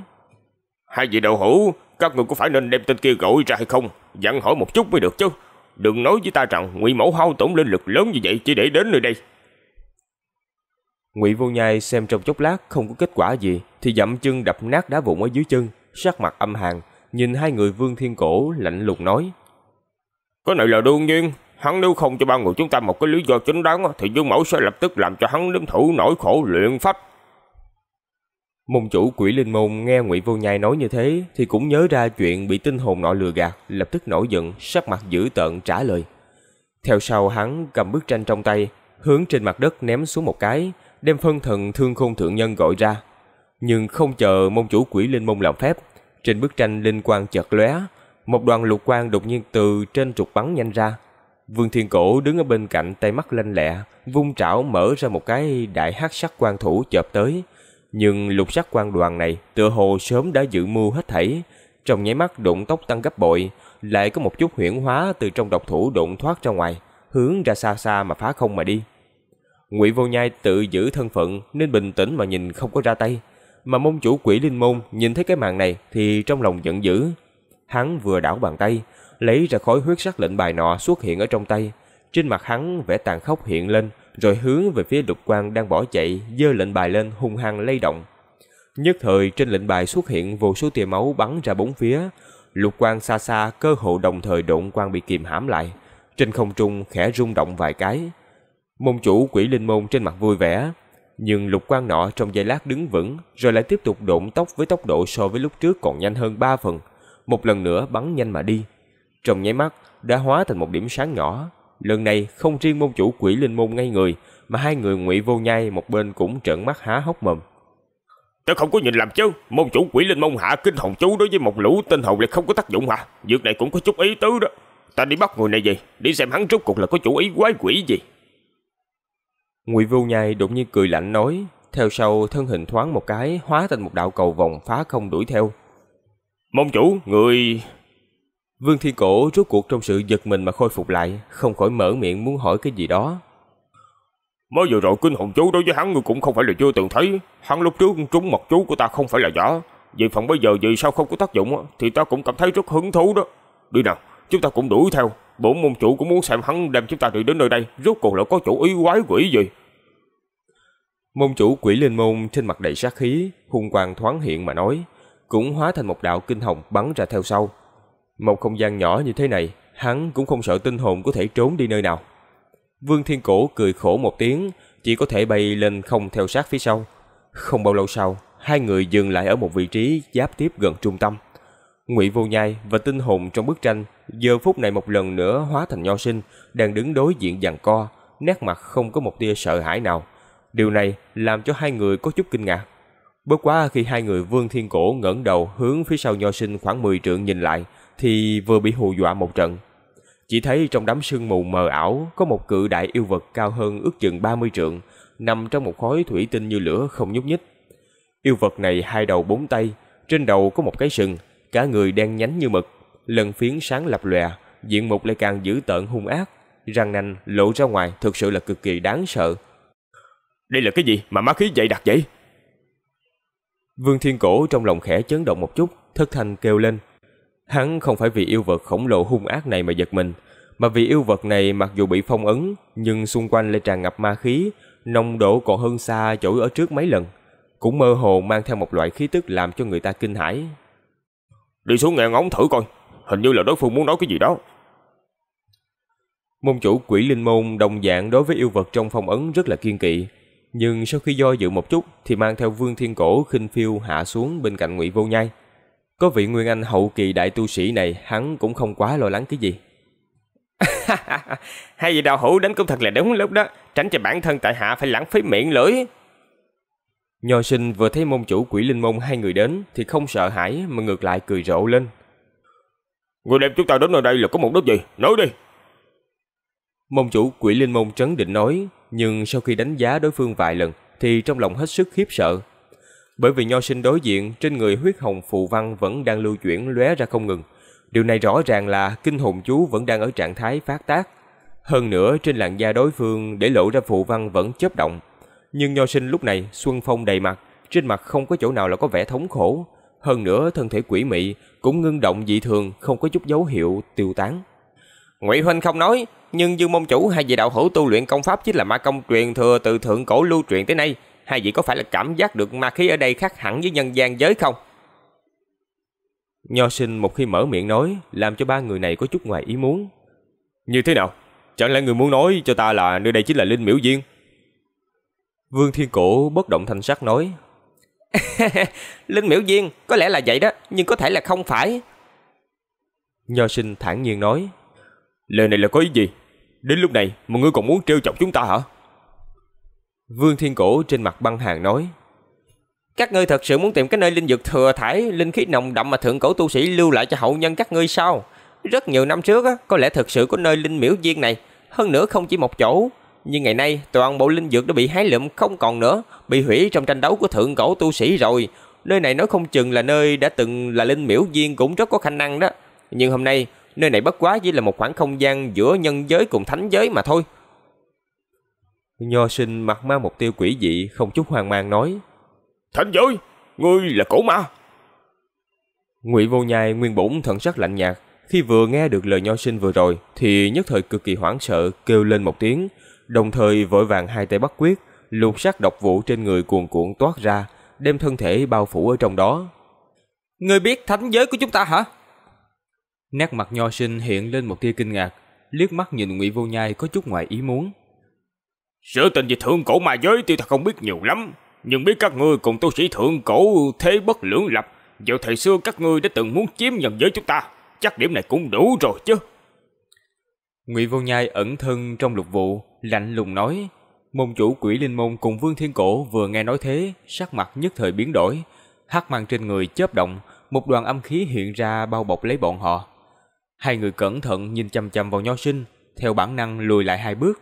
Hai vị đạo hữu, các người có phải nên đem tên kia gọi ra hay không? Dặn hỏi một chút mới được chứ. Đừng nói với ta rằng ngụy mẫu hao tổn linh lực lớn như vậy chỉ để đến nơi đây. Ngụy Vô Nhai xem trong chốc lát không có kết quả gì thì dậm chân đập nát đá vụn ở dưới chân, sắc mặt âm hàn, nhìn hai người Vương Thiên Cổ lạnh lùng nói. có này là đương nhiên, hắn nếu không cho ba người chúng ta một cái lý do chính đáng thì Dương Mẫu sẽ lập tức làm cho hắn nếm thủ nỗi khổ luyện pháp. Môn chủ quỷ linh môn nghe Ngụy Vô Nhai nói như thế thì cũng nhớ ra chuyện bị tinh hồn nọ lừa gạt, lập tức nổi giận, sắc mặt dữ tợn trả lời. Theo sau hắn cầm bức tranh trong tay, hướng trên mặt đất ném xuống một cái, đem phân thần thương khôn thượng nhân gọi ra. Nhưng không chờ môn chủ quỷ linh môn làm phép, trên bức tranh linh quang chợt lóe, một đoàn lục quang đột nhiên từ trên trục bắn nhanh ra. Vương Thiên Cổ đứng ở bên cạnh tay mắt lanh lẹ, vung trảo mở ra một cái đại hắc sắc quang thủ chộp tới. Nhưng lục sắc quang đoàn này tựa hồ sớm đã dự mưu hết thảy, trong nháy mắt đụng tốc tăng gấp bội, lại có một chút huyễn hóa từ trong độc thủ đụng thoát ra ngoài, hướng ra xa xa mà phá không mà đi. Ngụy Vô Nhai tự giữ thân phận nên bình tĩnh mà nhìn không có ra tay, mà môn chủ quỷ linh môn nhìn thấy cái màn này thì trong lòng giận dữ. Hắn vừa đảo bàn tay, lấy ra khối huyết sắc lệnh bài nọ xuất hiện ở trong tay. Trên mặt hắn vẻ tàn khốc hiện lên, rồi hướng về phía lục quang đang bỏ chạy, dơ lệnh bài lên hung hăng lay động. Nhất thời trên lệnh bài xuất hiện vô số tia máu bắn ra bốn phía, lục quang xa xa cơ hộ đồng thời độn quang bị kìm hãm lại, trên không trung khẽ rung động vài cái. Môn chủ quỷ linh môn trên mặt vui vẻ, nhưng lục quan nọ trong giây lát đứng vững rồi lại tiếp tục độn tốc với tốc độ so với lúc trước còn nhanh hơn 3 phần, một lần nữa bắn nhanh mà đi. Trong nháy mắt đã hóa thành một điểm sáng nhỏ, lần này không riêng môn chủ quỷ linh môn ngay người mà hai người ngụy vô nhai một bên cũng trợn mắt há hốc mồm. Tớ không có nhìn làm chứ, môn chủ quỷ linh môn hạ kinh hồn chú đối với một lũ tên hầu lại không có tác dụng hả? Việc này cũng có chút ý tứ đó. Ta đi bắt người này về, đi xem hắn rốt cuộc là có chủ ý quái quỷ gì. Ngụy Vô Nhai đột nhiên cười lạnh nói, theo sau thân hình thoáng một cái hóa thành một đạo cầu vòng phá không đuổi theo. Mông chủ, người... Vương Thiên Cổ rốt cuộc trong sự giật mình mà khôi phục lại, không khỏi mở miệng muốn hỏi cái gì đó. Mới vừa rồi kinh hồn chú đối với hắn người cũng không phải là chưa từng thấy, hắn lúc trước trúng mật chú của ta không phải là giả, vậy phần bây giờ vì sao không có tác dụng thì ta cũng cảm thấy rất hứng thú đó. Đi nào, chúng ta cũng đuổi theo. Bổn môn chủ cũng muốn xem hắn đem chúng ta đưa đến nơi đây, rốt cuộc là có chủ ý quái quỷ gì. Môn chủ quỷ linh môn trên mặt đầy sát khí, hung quang thoáng hiện mà nói, cũng hóa thành một đạo kinh hồng bắn ra theo sau. Một không gian nhỏ như thế này, hắn cũng không sợ tinh hồn có thể trốn đi nơi nào. Vương Thiên Cổ cười khổ một tiếng, chỉ có thể bay lên không theo sát phía sau. Không bao lâu sau, hai người dừng lại ở một vị trí giáp tiếp gần trung tâm. Ngụy Vô Nhai và tinh hồn trong bức tranh giờ phút này một lần nữa hóa thành nho sinh, đang đứng đối diện giằng co, nét mặt không có một tia sợ hãi nào. Điều này làm cho hai người có chút kinh ngạc. Bất quá khi hai người Vương Thiên Cổ ngẩng đầu hướng phía sau nho sinh khoảng 10 trượng nhìn lại, thì vừa bị hù dọa một trận. Chỉ thấy trong đám sương mù mờ ảo có một cự đại yêu vật cao hơn ước chừng 30 trượng, nằm trong một khối thủy tinh như lửa không nhúc nhích. Yêu vật này hai đầu bốn tay, trên đầu có một cái sừng, cả người đen nhánh như mực, lần phiến sáng lập lòe, diện mục lại càng dữ tợn hung ác, răng nanh lộ ra ngoài thực sự là cực kỳ đáng sợ. Đây là cái gì mà ma khí dậy đặc vậy? Vương Thiên Cổ trong lòng khẽ chấn động một chút, thất thanh kêu lên. Hắn không phải vì yêu vật khổng lồ hung ác này mà giật mình, mà vì yêu vật này mặc dù bị phong ấn, nhưng xung quanh lại tràn ngập ma khí, nồng độ còn hơn xa chỗ ở trước mấy lần, cũng mơ hồ mang theo một loại khí tức làm cho người ta kinh hãi, Đi xuống nghe ngóng thử coi, hình như là đối phương muốn nói cái gì đó. Môn chủ quỷ linh môn đồng dạng đối với yêu vật trong phong ấn rất là kiên kỵ, nhưng sau khi do dự một chút thì mang theo Vương Thiên Cổ khinh phiêu hạ xuống bên cạnh Ngụy Vô Nhai. Có vị Nguyên Anh hậu kỳ đại tu sĩ này, hắn cũng không quá lo lắng cái gì. Hai vị đạo hữu đến cũng thật là đúng lúc đó, tránh cho bản thân tại hạ phải lãng phí miệng lưỡi. Nho sinh vừa thấy môn chủ quỷ linh môn hai người đến thì không sợ hãi mà ngược lại cười rộ lên. Người đẹp chúng ta đến nơi đây là có mục đích gì? Nói đi! Môn chủ quỷ linh môn trấn định nói, nhưng sau khi đánh giá đối phương vài lần thì trong lòng hết sức khiếp sợ. Bởi vì nho sinh đối diện trên người huyết hồng phù văn vẫn đang lưu chuyển lóe ra không ngừng. Điều này rõ ràng là kinh hồn chú vẫn đang ở trạng thái phát tác. Hơn nữa trên làn da đối phương để lộ ra phù văn vẫn chớp động nhưng nho sinh lúc này xuân phong đầy mặt, trên mặt không có chỗ nào là có vẻ thống khổ. Hơn nữa thân thể quỷ mị cũng ngưng động dị thường, không có chút dấu hiệu tiêu tán. Ngụy huynh không nói, nhưng Dương môn chủ hai vị đạo hữu tu luyện công pháp chính là ma công truyền thừa từ thượng cổ lưu truyền tới nay, hai vị có phải là cảm giác được ma khí ở đây khác hẳn với nhân gian giới không? Nho sinh một khi mở miệng nói, làm cho ba người này có chút ngoài ý muốn. Như thế nào? Chẳng lẽ người muốn nói cho ta là nơi đây chính là linh miểu viên? Vương Thiên Cổ bất động thanh sắc nói. Linh Miểu viên, có lẽ là vậy đó, nhưng có thể là không phải. Nho sinh thản nhiên nói. Lời này là có ý gì? Đến lúc này, mọi người còn muốn trêu chọc chúng ta hả? Vương Thiên Cổ trên mặt băng hàng nói. Các ngươi thật sự muốn tìm cái nơi linh dược thừa thải, linh khí nồng đậm mà thượng cổ tu sĩ lưu lại cho hậu nhân các ngươi sao? Rất nhiều năm trước, á, có lẽ thực sự có nơi linh miễu viên này, hơn nữa không chỉ một chỗ, nhưng ngày nay toàn bộ linh dược đã bị hái lượm không còn nữa, bị hủy trong tranh đấu của thượng cổ tu sĩ rồi. Nơi này nói không chừng là nơi đã từng là linh miễu viên cũng rất có khả năng đó. Nhưng hôm nay, nơi này bất quá chỉ là một khoảng không gian giữa nhân giới cùng thánh giới mà thôi. Nho sinh mặt mang mục tiêu quỷ dị, không chút hoang mang nói. Thánh giới, ngươi là cổ ma. Ngụy vô nhai nguyên bổn thần sắc lạnh nhạt, khi vừa nghe được lời nho sinh vừa rồi thì nhất thời cực kỳ hoảng sợ kêu lên một tiếng, đồng thời vội vàng hai tay bắt quyết, lục sắc độc vụ trên người cuồn cuộn toát ra, đem thân thể bao phủ ở trong đó. Ngươi biết thánh giới của chúng ta hả? Nét mặt nho sinh hiện lên một tia kinh ngạc, liếc mắt nhìn Ngụy Vô Nhai có chút ngoài ý muốn. Sự tình về thượng cổ ma giới tiêu thật không biết nhiều lắm, nhưng biết các ngươi cùng tu sĩ thượng cổ thế bất lưỡng lập, vào thời xưa các ngươi đã từng muốn chiếm nhân giới chúng ta, chắc điểm này cũng đủ rồi chứ. Ngụy Vô Nhai ẩn thân trong lục vụ, lạnh lùng nói. Môn chủ quỷ linh môn cùng Vương Thiên Cổ vừa nghe nói thế, sắc mặt nhất thời biến đổi, hắc mang trên người chớp động, một đoàn âm khí hiện ra bao bọc lấy bọn họ. Hai người cẩn thận nhìn chăm chăm vào Nho Sinh, theo bản năng lùi lại hai bước.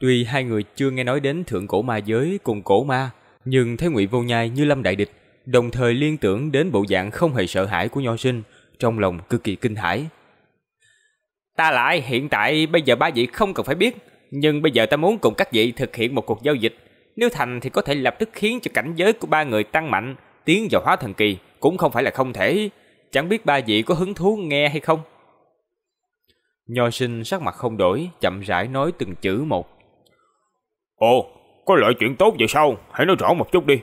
Tuy hai người chưa nghe nói đến thượng cổ ma giới cùng cổ ma, nhưng thấy Ngụy Vô Nhai như lâm đại địch, đồng thời liên tưởng đến bộ dạng không hề sợ hãi của Nho Sinh, trong lòng cực kỳ kinh hãi. Ta lại hiện tại bây giờ ba vị không cần phải biết, nhưng bây giờ ta muốn cùng các vị thực hiện một cuộc giao dịch. Nếu thành thì có thể lập tức khiến cho cảnh giới của ba người tăng mạnh, tiến vào hóa thần kỳ cũng không phải là không thể. Chẳng biết ba vị có hứng thú nghe hay không? Nho sinh sắc mặt không đổi, chậm rãi nói từng chữ một. Ồ, có loại chuyện tốt vậy sao? Hãy nói rõ một chút đi.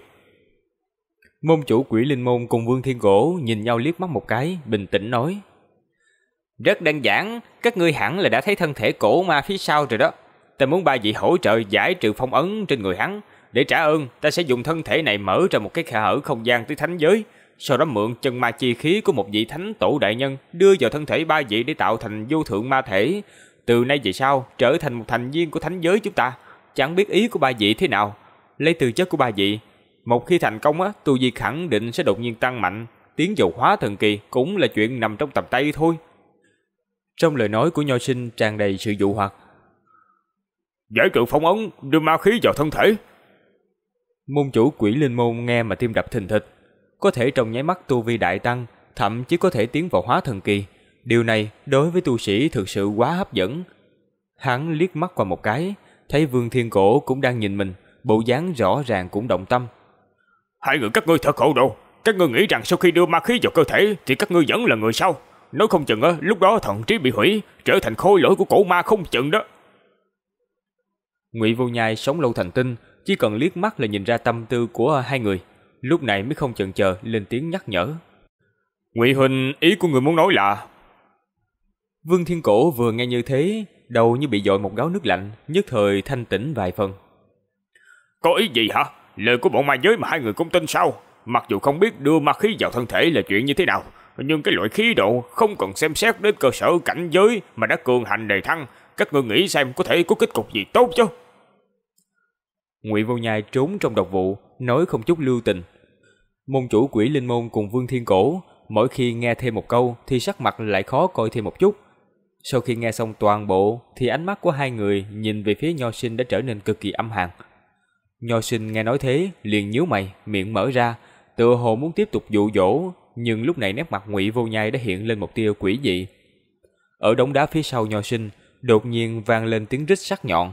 Môn chủ quỷ linh môn cùng Vương Thiên Cổ nhìn nhau liếc mắt một cái, bình tĩnh nói. Rất đơn giản, các ngươi hẳn là đã thấy thân thể cổ ma phía sau rồi đó ta muốn ba vị hỗ trợ giải trừ phong ấn trên người hắn. Để trả ơn, ta sẽ dùng thân thể này mở ra một cái khe hở không gian tới thánh giới, sau đó mượn chân ma chi khí của một vị thánh tổ đại nhân đưa vào thân thể ba vị để tạo thành vô thượng ma thể. Từ nay về sau, trở thành một thành viên của thánh giới chúng ta. Chẳng biết ý của ba vị thế nào, lấy từ chất của ba vị. Một khi thành công á, tu vi khẳng định sẽ đột nhiên tăng mạnh, tiến dầu hóa thần kỳ cũng là chuyện nằm trong tầm tay thôi. Trong lời nói của Nho Sinh tràn đầy sự dụ hoặc, Giải trừ phong ấn, đưa ma khí vào thân thể. Môn chủ quỷ linh môn nghe mà tim đập thình thịch. Có thể trong nháy mắt tu vi đại tăng, thậm chí có thể tiến vào hóa thần kỳ. Điều này đối với tu sĩ thực sự quá hấp dẫn. Hắn liếc mắt qua một cái, thấy Vương Thiên Cổ cũng đang nhìn mình, bộ dáng rõ ràng cũng động tâm. Hai người các ngươi thật khổ đồ, các ngươi nghĩ rằng sau khi đưa ma khí vào cơ thể thì các ngươi vẫn là người sau. Nói không chừng á, lúc đó thần trí bị hủy, trở thành khôi lỗi của cổ ma không chừng đó. Ngụy Vô Nhai sống lâu thành tinh, chỉ cần liếc mắt là nhìn ra tâm tư của hai người, lúc này mới không chần chờ lên tiếng nhắc nhở. "Ngụy huynh, ý của người muốn nói là?" Vương Thiên Cổ vừa nghe như thế, đầu như bị dội một gáo nước lạnh, nhất thời thanh tĩnh vài phần. "Có ý gì hả? Lời của bọn ma giới mà hai người cũng tin sao? Mặc dù không biết đưa ma khí vào thân thể là chuyện như thế nào, nhưng cái loại khí độ không cần xem xét đến cơ sở cảnh giới mà đã cường hành đầy thăng, các ngươi nghĩ xem có thể có kết cục gì tốt chứ?" Ngụy Vô Nhai trốn trong độc vụ, nói không chút lưu tình. Môn chủ quỷ linh môn cùng Vương Thiên Cổ, mỗi khi nghe thêm một câu thì sắc mặt lại khó coi thêm một chút. Sau khi nghe xong toàn bộ thì ánh mắt của hai người nhìn về phía Nho Sinh đã trở nên cực kỳ âm hàn. Nho Sinh nghe nói thế liền nhíu mày, miệng mở ra, tựa hồ muốn tiếp tục dụ dỗ, nhưng lúc này nét mặt Ngụy Vô Nhai đã hiện lên một tia quỷ dị. Ở đống đá phía sau Nho Sinh, đột nhiên vang lên tiếng rít sắc nhọn,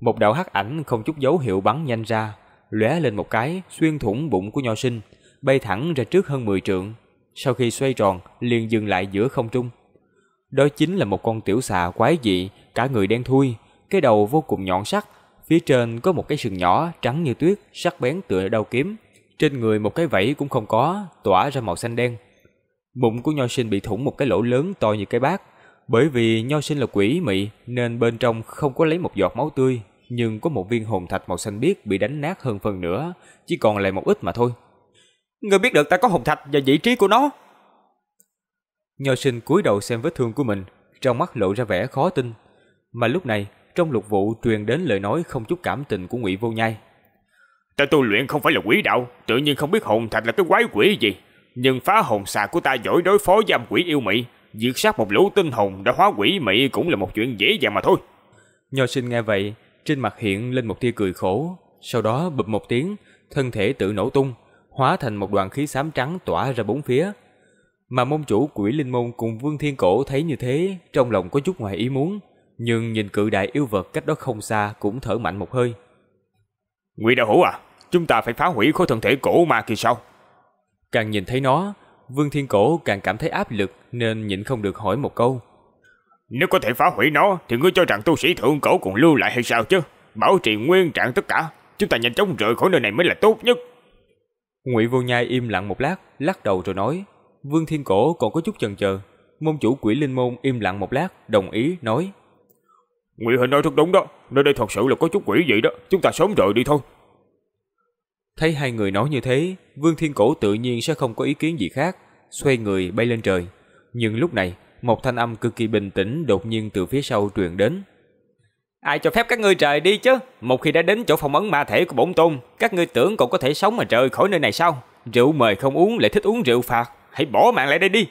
một đạo hắc ảnh không chút dấu hiệu bắn nhanh ra, lóe lên một cái, xuyên thủng bụng của Nho Sinh, bay thẳng ra trước hơn 10 trượng. Sau khi xoay tròn, liền dừng lại giữa không trung. Đó chính là một con tiểu xà quái dị, cả người đen thui, cái đầu vô cùng nhọn sắc, phía trên có một cái sừng nhỏ trắng như tuyết, sắc bén tựa đao kiếm, trên người một cái vảy cũng không có, tỏa ra màu xanh đen. Bụng của Nho Sinh bị thủng một cái lỗ lớn to như cái bát, bởi vì Nho Sinh là quỷ mị nên bên trong không có lấy một giọt máu tươi, nhưng có một viên hồn thạch màu xanh biếc bị đánh nát hơn phần nữa, chỉ còn lại một ít mà thôi. Ngươi biết được ta có hồn thạch và vị trí của nó. Nho sinh cúi đầu xem vết thương của mình, trong mắt lộ ra vẻ khó tin. Mà lúc này, trong lục vụ truyền đến lời nói không chút cảm tình của Ngụy Vô Nhai. Ta tu luyện không phải là quỷ đạo, tự nhiên không biết hồn thạch là cái quái quỷ gì. Nhưng phá hồn xà của ta giỏi đối phó giam quỷ yêu mị, diệt sát một lũ tinh hồn đã hóa quỷ mị cũng là một chuyện dễ dàng mà thôi. Nho sinh nghe vậy, trên mặt hiện lên một tia cười khổ, sau đó bụp một tiếng, thân thể tự nổ tung, hóa thành một đoàn khí xám trắng tỏa ra bốn phía. Mà môn chủ quỷ linh môn cùng Vương Thiên Cổ thấy như thế, trong lòng có chút ngoài ý muốn, nhưng nhìn cự đại yêu vật cách đó không xa cũng thở mạnh một hơi. Ngụy Đạo Hữu à, chúng ta phải phá hủy khối thân thể cổ ma kỳ sau. Càng nhìn thấy nó, Vương Thiên Cổ càng cảm thấy áp lực nên nhịn không được hỏi một câu. Nếu có thể phá hủy nó thì ngươi cho rằng tu sĩ thượng cổ còn lưu lại hay sao chứ? Bảo trì nguyên trạng tất cả, chúng ta nhanh chóng rời khỏi nơi này mới là tốt nhất. Ngụy Vô Nhai im lặng một lát, lắc đầu rồi nói, Vương Thiên Cổ còn có chút chần chờ. Môn chủ Quỷ Linh môn im lặng một lát, đồng ý nói: "Ngụy Hình nói rất đúng đó, nơi đây thật sự là có chút quỷ dị đó, chúng ta sớm rời đi thôi." Thấy hai người nói như thế, Vương Thiên Cổ tự nhiên sẽ không có ý kiến gì khác, xoay người bay lên trời. Nhưng lúc này, một thanh âm cực kỳ bình tĩnh đột nhiên từ phía sau truyền đến. Ai cho phép các ngươi rời đi chứ? Một khi đã đến chỗ phòng ấn ma thể của bổn tôn, các ngươi tưởng còn có thể sống mà rời khỏi nơi này sao? Rượu mời không uống lại thích uống rượu phạt, hãy bỏ mạng lại đây đi.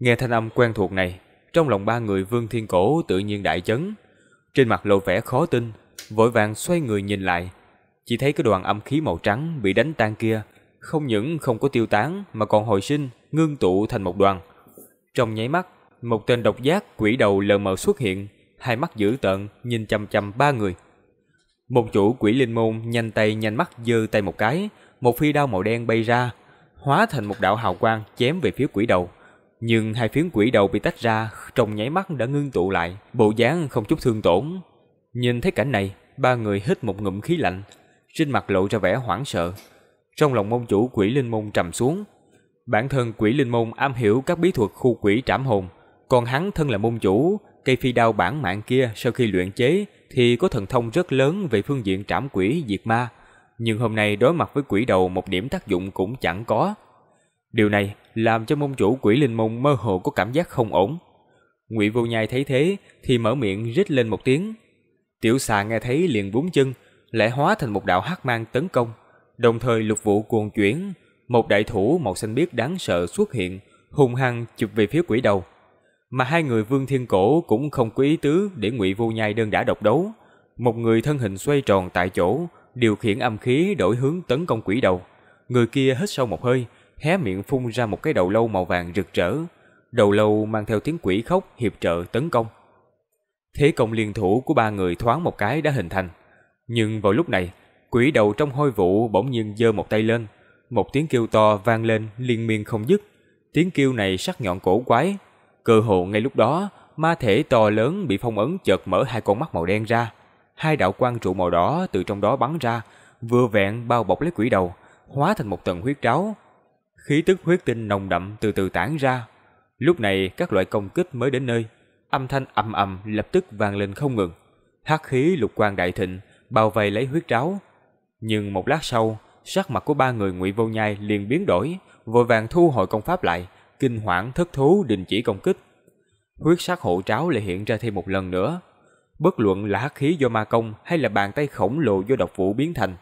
Nghe thanh âm quen thuộc này, trong lòng ba người Vương Thiên Cổ tự nhiên đại chấn, trên mặt lộ vẻ khó tin, vội vàng xoay người nhìn lại, chỉ thấy cái đoàn âm khí màu trắng bị đánh tan kia, không những không có tiêu tán mà còn hồi sinh, ngưng tụ thành một đoàn. Trong nháy mắt, một tên độc giác quỷ đầu lờ mờ xuất hiện, hai mắt dữ tợn nhìn chằm chằm ba người. Một chủ quỷ linh môn nhanh tay nhanh mắt giơ tay một cái, một phi đao màu đen bay ra, hóa thành một đạo hào quang chém về phía quỷ đầu. Nhưng hai phiến quỷ đầu bị tách ra, trong nháy mắt đã ngưng tụ lại, bộ dáng không chút thương tổn. Nhìn thấy cảnh này, ba người hít một ngụm khí lạnh, trên mặt lộ ra vẻ hoảng sợ. Trong lòng môn chủ quỷ linh môn trầm xuống, Bản thân quỷ linh môn am hiểu các bí thuật khu quỷ trảm hồn, còn hắn thân là môn chủ, cây phi đao bản mạng kia sau khi luyện chế thì có thần thông rất lớn về phương diện trảm quỷ diệt ma, nhưng hôm nay đối mặt với quỷ đầu một điểm tác dụng cũng chẳng có. Điều này làm cho môn chủ quỷ linh môn mơ hồ có cảm giác không ổn. Ngụy Vô Nhai thấy thế thì mở miệng rít lên một tiếng. Tiểu xà nghe thấy liền bốn chân, lại hóa thành một đạo hắc mang tấn công, đồng thời lục vụ cuồng chuyển, một đại thủ màu xanh biếc đáng sợ xuất hiện, hùng hăng chụp về phía quỷ đầu. Mà hai người Vương Thiên Cổ cũng không có ý tứ để Ngụy Vô Nhai đơn đả độc đấu, một người thân hình xoay tròn tại chỗ, điều khiển âm khí đổi hướng tấn công quỷ đầu. Người kia hít sâu một hơi, hé miệng phun ra một cái đầu lâu màu vàng rực rỡ, đầu lâu mang theo tiếng quỷ khóc hiệp trợ tấn công. Thế công liên thủ của ba người thoáng một cái đã hình thành. Nhưng vào lúc này, quỷ đầu trong hôi vụ bỗng nhiên giơ một tay lên, một tiếng kêu to vang lên liên miên không dứt. Tiếng kêu này sắc nhọn cổ quái. Cơ hồ ngay lúc đó, ma thể to lớn bị phong ấn chợt mở hai con mắt màu đen ra. Hai đạo quang trụ màu đỏ từ trong đó bắn ra, vừa vẹn bao bọc lấy quỷ đầu, hóa thành một tầng huyết tráo. Khí tức huyết tinh nồng đậm từ từ tản ra. Lúc này các loại công kích mới đến nơi, âm thanh ầm ầm lập tức vang lên không ngừng. Hắc khí lục quang đại thịnh bao vây lấy huyết tráo. Nhưng một lát sau, sắc mặt của ba người Ngụy Vô Nhai liền biến đổi, vội vàng thu hồi công pháp lại, kinh hoảng thất thú đình chỉ công kích. Huyết sắc hộ tráo lại hiện ra thêm một lần nữa. Bất luận là hắc khí do ma công hay là bàn tay khổng lồ do độc vũ biến thành,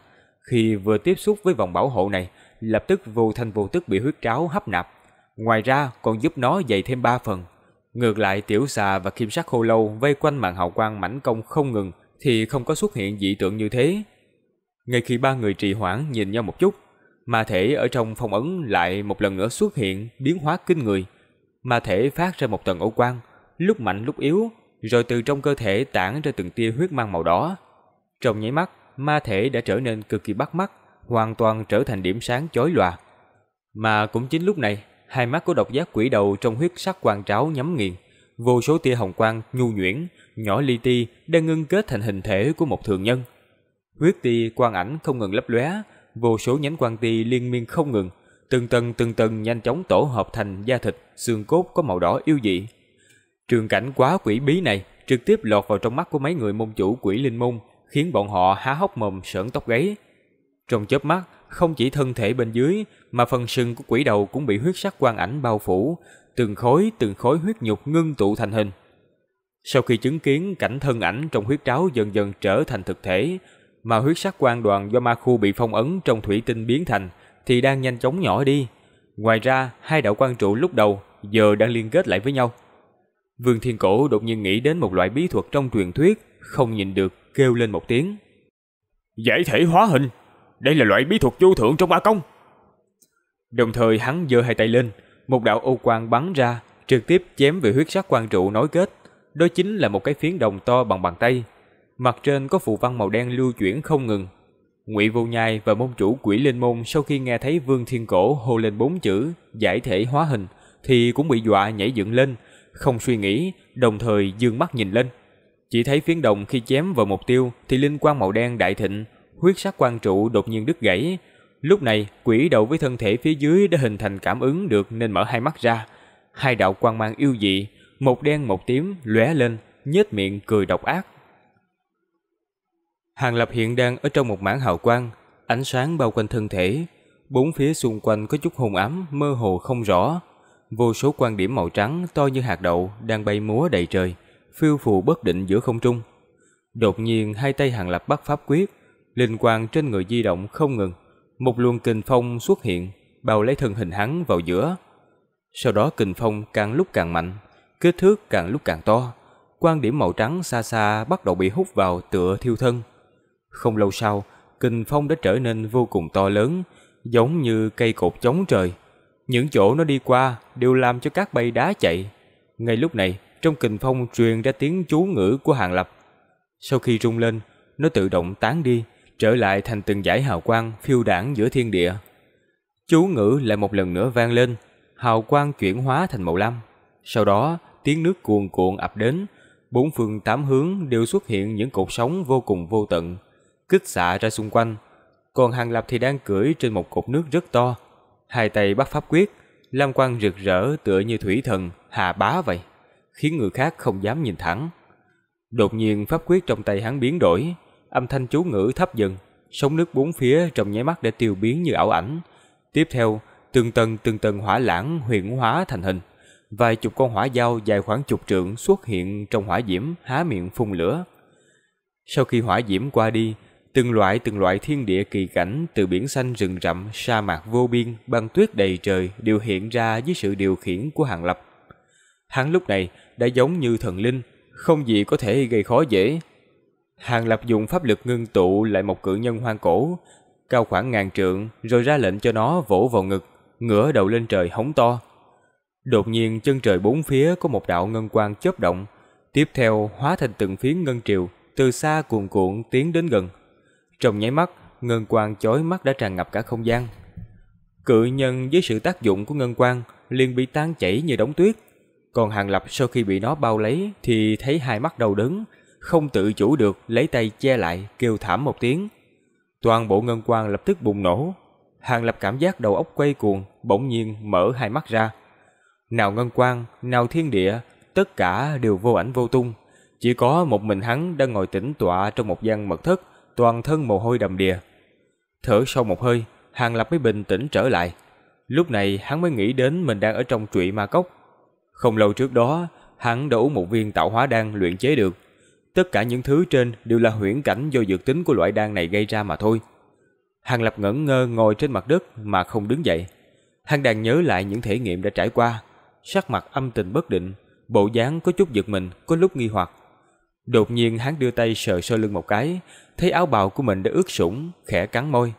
khi vừa tiếp xúc với vòng bảo hộ này, lập tức vô thanh vô tức bị huyết tráo hấp nạp. Ngoài ra còn giúp nó dày thêm ba phần. Ngược lại tiểu xà và kim sắc khô lâu vây quanh màn hào quang mảnh công không ngừng thì không có xuất hiện dị tượng như thế, ngay khi ba người trì hoãn nhìn nhau một chút, ma thể ở trong phong ấn lại một lần nữa xuất hiện biến hóa kinh người. Ma thể phát ra một tầng ổ quang, lúc mạnh lúc yếu, rồi từ trong cơ thể tản ra từng tia huyết mang màu đỏ. Trong nháy mắt, ma thể đã trở nên cực kỳ bắt mắt, hoàn toàn trở thành điểm sáng chói lòa. Mà cũng chính lúc này, hai mắt của độc giác quỷ đầu trong huyết sắc quang tráo nhắm nghiền, vô số tia hồng quang nhu nhuyễn, nhỏ li ti đang ngưng kết thành hình thể của một thường nhân. Huyết ti quang ảnh không ngừng lấp lóe, vô số nhánh quang ti liên miên không ngừng, từng tầng từng tầng nhanh chóng tổ hợp thành da thịt, xương cốt có màu đỏ yêu dị. Trường cảnh quá quỷ bí này trực tiếp lọt vào trong mắt của mấy người môn chủ quỷ linh môn, khiến bọn họ há hốc mồm sởn tóc gáy. Trong chớp mắt, không chỉ thân thể bên dưới mà phần sừng của quỷ đầu cũng bị huyết sắc quang ảnh bao phủ, từng khối từng khối huyết nhục ngưng tụ thành hình. Sau khi chứng kiến cảnh thân ảnh trong huyết tráo dần dần trở thành thực thể, mà huyết sắc quan đoàn do ma khu bị phong ấn trong thủy tinh biến thành thì đang nhanh chóng nhỏ đi. Ngoài ra, hai đạo quan trụ lúc đầu giờ đang liên kết lại với nhau. Vương Thiên Cổ đột nhiên nghĩ đến một loại bí thuật trong truyền thuyết, không nhìn được kêu lên một tiếng. Giải thể hóa hình, đây là loại bí thuật vô thượng trong ma công. Đồng thời hắn giơ hai tay lên, một đạo ô quang bắn ra, trực tiếp chém về huyết sắc quan trụ nối kết. Đó chính là một cái phiến đồng to bằng bàn tay, mặt trên có phù văn màu đen lưu chuyển không ngừng. Ngụy Vô Nhai và môn chủ Quỷ Linh môn sau khi nghe thấy Vương Thiên Cổ hô lên bốn chữ giải thể hóa hình thì cũng bị dọa nhảy dựng lên, không suy nghĩ, đồng thời dương mắt nhìn lên. Chỉ thấy phiến đồng khi chém vào mục tiêu thì linh quang màu đen đại thịnh, huyết sắc quang trụ đột nhiên đứt gãy. Lúc này, quỷ đầu với thân thể phía dưới đã hình thành cảm ứng được nên mở hai mắt ra. Hai đạo quang mang yêu dị, một đen một tím lóe lên, nhếch miệng cười độc ác. Hàng Lập hiện đang ở trong một mảng hào quang, ánh sáng bao quanh thân thể, bốn phía xung quanh có chút hùng ám, mơ hồ không rõ. Vô số quan điểm màu trắng to như hạt đậu đang bay múa đầy trời, phiêu phù bất định giữa không trung. Đột nhiên hai tay Hàng Lập bắt pháp quyết, linh quang trên người di động không ngừng, một luồng kình phong xuất hiện, bao lấy thân hình hắn vào giữa. Sau đó kình phong càng lúc càng mạnh, kích thước càng lúc càng to, quan điểm màu trắng xa xa bắt đầu bị hút vào tựa thiêu thân không lâu sau, kinh phong đã trở nên vô cùng to lớn, giống như cây cột chống trời. Những chỗ nó đi qua đều làm cho các bầy đá chạy. Ngay lúc này, trong kình phong truyền ra tiếng chú ngữ của Hàng Lập. Sau khi rung lên, nó tự động tán đi, trở lại thành từng dải hào quang phiêu đảng giữa thiên địa. Chú ngữ lại một lần nữa vang lên, hào quang chuyển hóa thành màu lam. Sau đó, tiếng nước cuồn cuộn ập đến, bốn phương tám hướng đều xuất hiện những cột sóng vô cùng vô tận kích xạ ra xung quanh. Còn Hàng Lập thì đang cưỡi trên một cột nước rất to. Hai tay bắt pháp quyết, lam quang rực rỡ tựa như thủy thần, hà bá vậy, khiến người khác không dám nhìn thẳng. Đột nhiên pháp quyết trong tay hắn biến đổi, âm thanh chú ngữ thấp dần, sóng nước bốn phía trong nháy mắt đã tiêu biến như ảo ảnh. Tiếp theo, từng tầng từng tầng hỏa lãng huyền hóa thành hình. Vài chục con hỏa dao dài khoảng chục trượng xuất hiện trong hỏa diễm há miệng phun lửa. Sau khi hỏa diễm qua đi, Từng loại từng loại thiên địa kỳ cảnh từ biển xanh rừng rậm, sa mạc vô biên, băng tuyết đầy trời đều hiện ra dưới sự điều khiển của Hàng Lập. Hắn lúc này đã giống như thần linh, không gì có thể gây khó dễ. Hàng Lập dùng pháp lực ngưng tụ lại một cự nhân hoang cổ, cao khoảng ngàn trượng rồi ra lệnh cho nó vỗ vào ngực, ngửa đầu lên trời hống to. Đột nhiên chân trời bốn phía có một đạo ngân quang chớp động, tiếp theo hóa thành từng phiến ngân triều, từ xa cuồn cuộn tiến đến gần trong nháy mắt, ngân quang chói mắt đã tràn ngập cả không gian. Cự nhân với sự tác dụng của ngân quang liền bị tan chảy như đống tuyết. Còn Hàng Lập sau khi bị nó bao lấy thì thấy hai mắt đầu đứng không tự chủ được lấy tay che lại kêu thảm một tiếng. Toàn bộ ngân quang lập tức bùng nổ. Hàng Lập cảm giác đầu óc quay cuồng, bỗng nhiên mở hai mắt ra. Nào ngân quang, nào thiên địa, tất cả đều vô ảnh vô tung. Chỉ có một mình hắn đang ngồi tĩnh tọa trong một gian mật thất, toàn thân mồ hôi đầm đìa. Thở sâu một hơi, Hàng Lập mới bình tĩnh trở lại. Lúc này hắn mới nghĩ đến mình đang ở trong trụy ma cốc. Không lâu trước đó, hắn đã uống một viên tạo hóa đan luyện chế được. Tất cả những thứ trên đều là huyễn cảnh do dược tính của loại đan này gây ra mà thôi. Hàng Lập ngẩn ngơ ngồi trên mặt đất mà không đứng dậy. Hắn đang nhớ lại những thể nghiệm đã trải qua, sắc mặt âm tình bất định, bộ dáng có chút giật mình, có lúc nghi hoặc. Đột nhiên hắn đưa tay sờ sau lưng một cái, thấy áo bào của mình đã ướt sũng, khẽ cắn môi.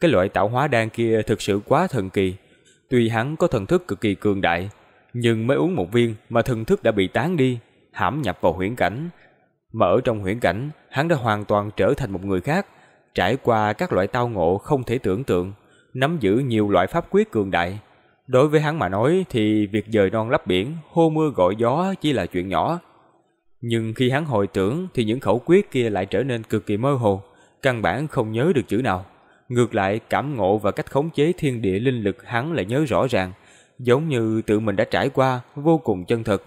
Cái loại tạo hóa đan kia thực sự quá thần kỳ. Tuy hắn có thần thức cực kỳ cường đại, nhưng mới uống một viên mà thần thức đã bị tán đi, hãm nhập vào huyễn cảnh. Mà ở trong huyễn cảnh, hắn đã hoàn toàn trở thành một người khác, trải qua các loại tao ngộ không thể tưởng tượng, nắm giữ nhiều loại pháp quyết cường đại. Đối với hắn mà nói thì việc dời non lấp biển, hô mưa gọi gió chỉ là chuyện nhỏ. Nhưng khi hắn hồi tưởng thì những khẩu quyết kia lại trở nên cực kỳ mơ hồ, căn bản không nhớ được chữ nào. Ngược lại, cảm ngộ và cách khống chế thiên địa linh lực hắn lại nhớ rõ ràng, giống như tự mình đã trải qua, vô cùng chân thật.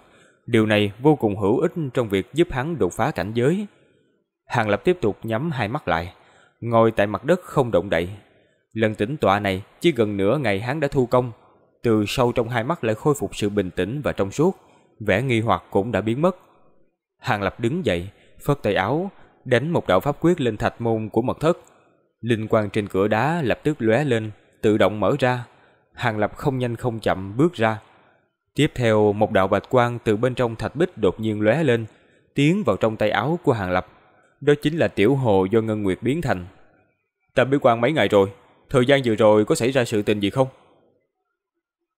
Điều này vô cùng hữu ích trong việc giúp hắn đột phá cảnh giới. Hàng Lập tiếp tục nhắm hai mắt lại, ngồi tại mặt đất không động đậy. Lần tĩnh tọa này, chỉ gần nửa ngày hắn đã thu công. Từ sâu trong hai mắt lại khôi phục sự bình tĩnh và trong suốt, vẻ nghi hoặc cũng đã biến mất. Hàng Lập đứng dậy, phất tay áo, đánh một đạo pháp quyết lên thạch môn của mật thất. Linh quang trên cửa đá lập tức lóe lên, tự động mở ra. Hàng Lập không nhanh không chậm bước ra. Tiếp theo, một đạo bạch quang từ bên trong thạch bích đột nhiên lóe lên, tiến vào trong tay áo của Hàng Lập. Đó chính là tiểu hồ do Ngân Nguyệt biến thành. Tạm bế quan mấy ngày rồi, thời gian vừa rồi có xảy ra sự tình gì không?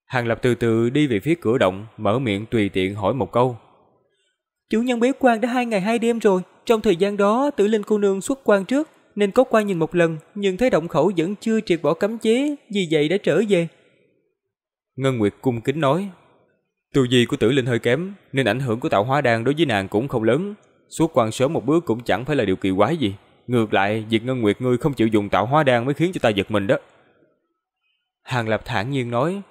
Hàng Lập từ từ đi về phía cửa động, mở miệng tùy tiện hỏi một câu. Chủ nhân bế quan đã hai ngày hai đêm rồi, trong thời gian đó tử linh cô nương xuất quan trước nên có qua nhìn một lần nhưng thấy động khẩu vẫn chưa triệt bỏ cấm chế vì vậy đã trở về. Ngân Nguyệt cung kính nói Tu gì của tử linh hơi kém nên ảnh hưởng của tạo hóa đan đối với nàng cũng không lớn. Xuất quan sớm một bước cũng chẳng phải là điều kỳ quái gì. Ngược lại, việc Ngân Nguyệt ngươi không chịu dùng tạo hóa đan mới khiến cho ta giật mình đó. Hàng Lập thản nhiên nói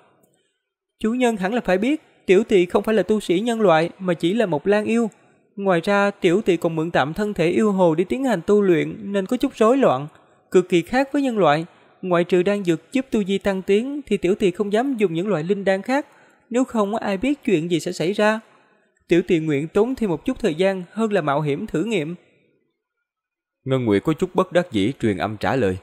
Chủ nhân hẳn là phải biết Tiểu tỳ không phải là tu sĩ nhân loại mà chỉ là một lang yêu. Ngoài ra, tiểu tỳ còn mượn tạm thân thể yêu hồ để tiến hành tu luyện nên có chút rối loạn, cực kỳ khác với nhân loại. Ngoại trừ đang dược giúp tu di tăng tiến thì tiểu tỳ không dám dùng những loại linh đan khác, nếu không ai biết chuyện gì sẽ xảy ra. Tiểu tỳ nguyện tốn thêm một chút thời gian hơn là mạo hiểm thử nghiệm. Ngân Nguyệt có chút bất đắc dĩ truyền âm trả lời.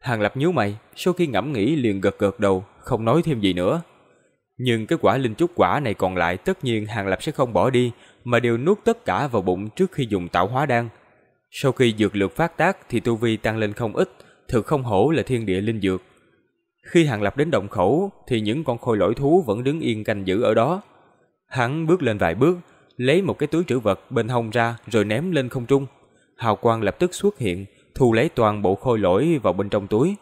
Hàng Lập nhíu mày, sau khi ngẫm nghĩ liền gật gật đầu, không nói thêm gì nữa. Nhưng cái quả linh trúc quả này còn lại tất nhiên Hàng Lập sẽ không bỏ đi, mà đều nuốt tất cả vào bụng trước khi dùng tạo hóa đan. Sau khi dược lực phát tác thì tu vi tăng lên không ít, thực không hổ là thiên địa linh dược. Khi Hàng Lập đến động khẩu thì những con khôi lỗi thú vẫn đứng yên canh giữ ở đó. Hắn bước lên vài bước, lấy một cái túi trữ vật bên hông ra rồi ném lên không trung. Hào quang lập tức xuất hiện, thu lấy toàn bộ khôi lỗi vào bên trong túi.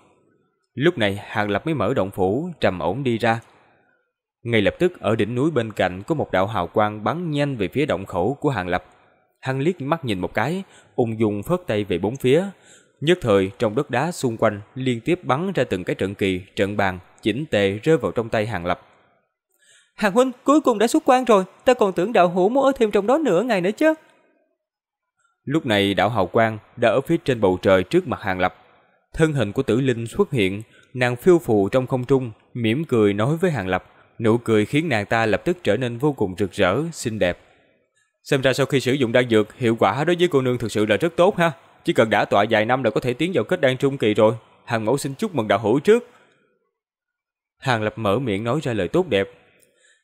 Lúc này Hàng Lập mới mở động phủ, trầm ổn đi ra. Ngay lập tức ở đỉnh núi bên cạnh có một đạo hào quang bắn nhanh về phía động khẩu của Hàng Lập. Hắn liếc mắt nhìn một cái, ung dung phất tay về bốn phía. Nhất thời trong đất đá xung quanh liên tiếp bắn ra từng cái trận kỳ, trận bàn, chỉnh tề rơi vào trong tay Hàng Lập. Hàng huynh cuối cùng đã xuất quan rồi, ta còn tưởng đạo hữu muốn ở thêm trong đó nửa ngày nữa chứ. Lúc này đạo hào quang đã ở phía trên bầu trời trước mặt Hàng Lập. Thân hình của tử linh xuất hiện, nàng phiêu phù trong không trung, mỉm cười nói với Hàng Lập. Nụ cười khiến nàng ta lập tức trở nên vô cùng rực rỡ, xinh đẹp. Xem ra sau khi sử dụng đan dược, hiệu quả đối với cô nương thực sự là rất tốt ha. Chỉ cần đã tọa vài năm là có thể tiến vào kết đan trung kỳ rồi. Hàng mẫu xin chúc mừng đạo hữu trước. Hàng lập mở miệng nói ra lời tốt đẹp.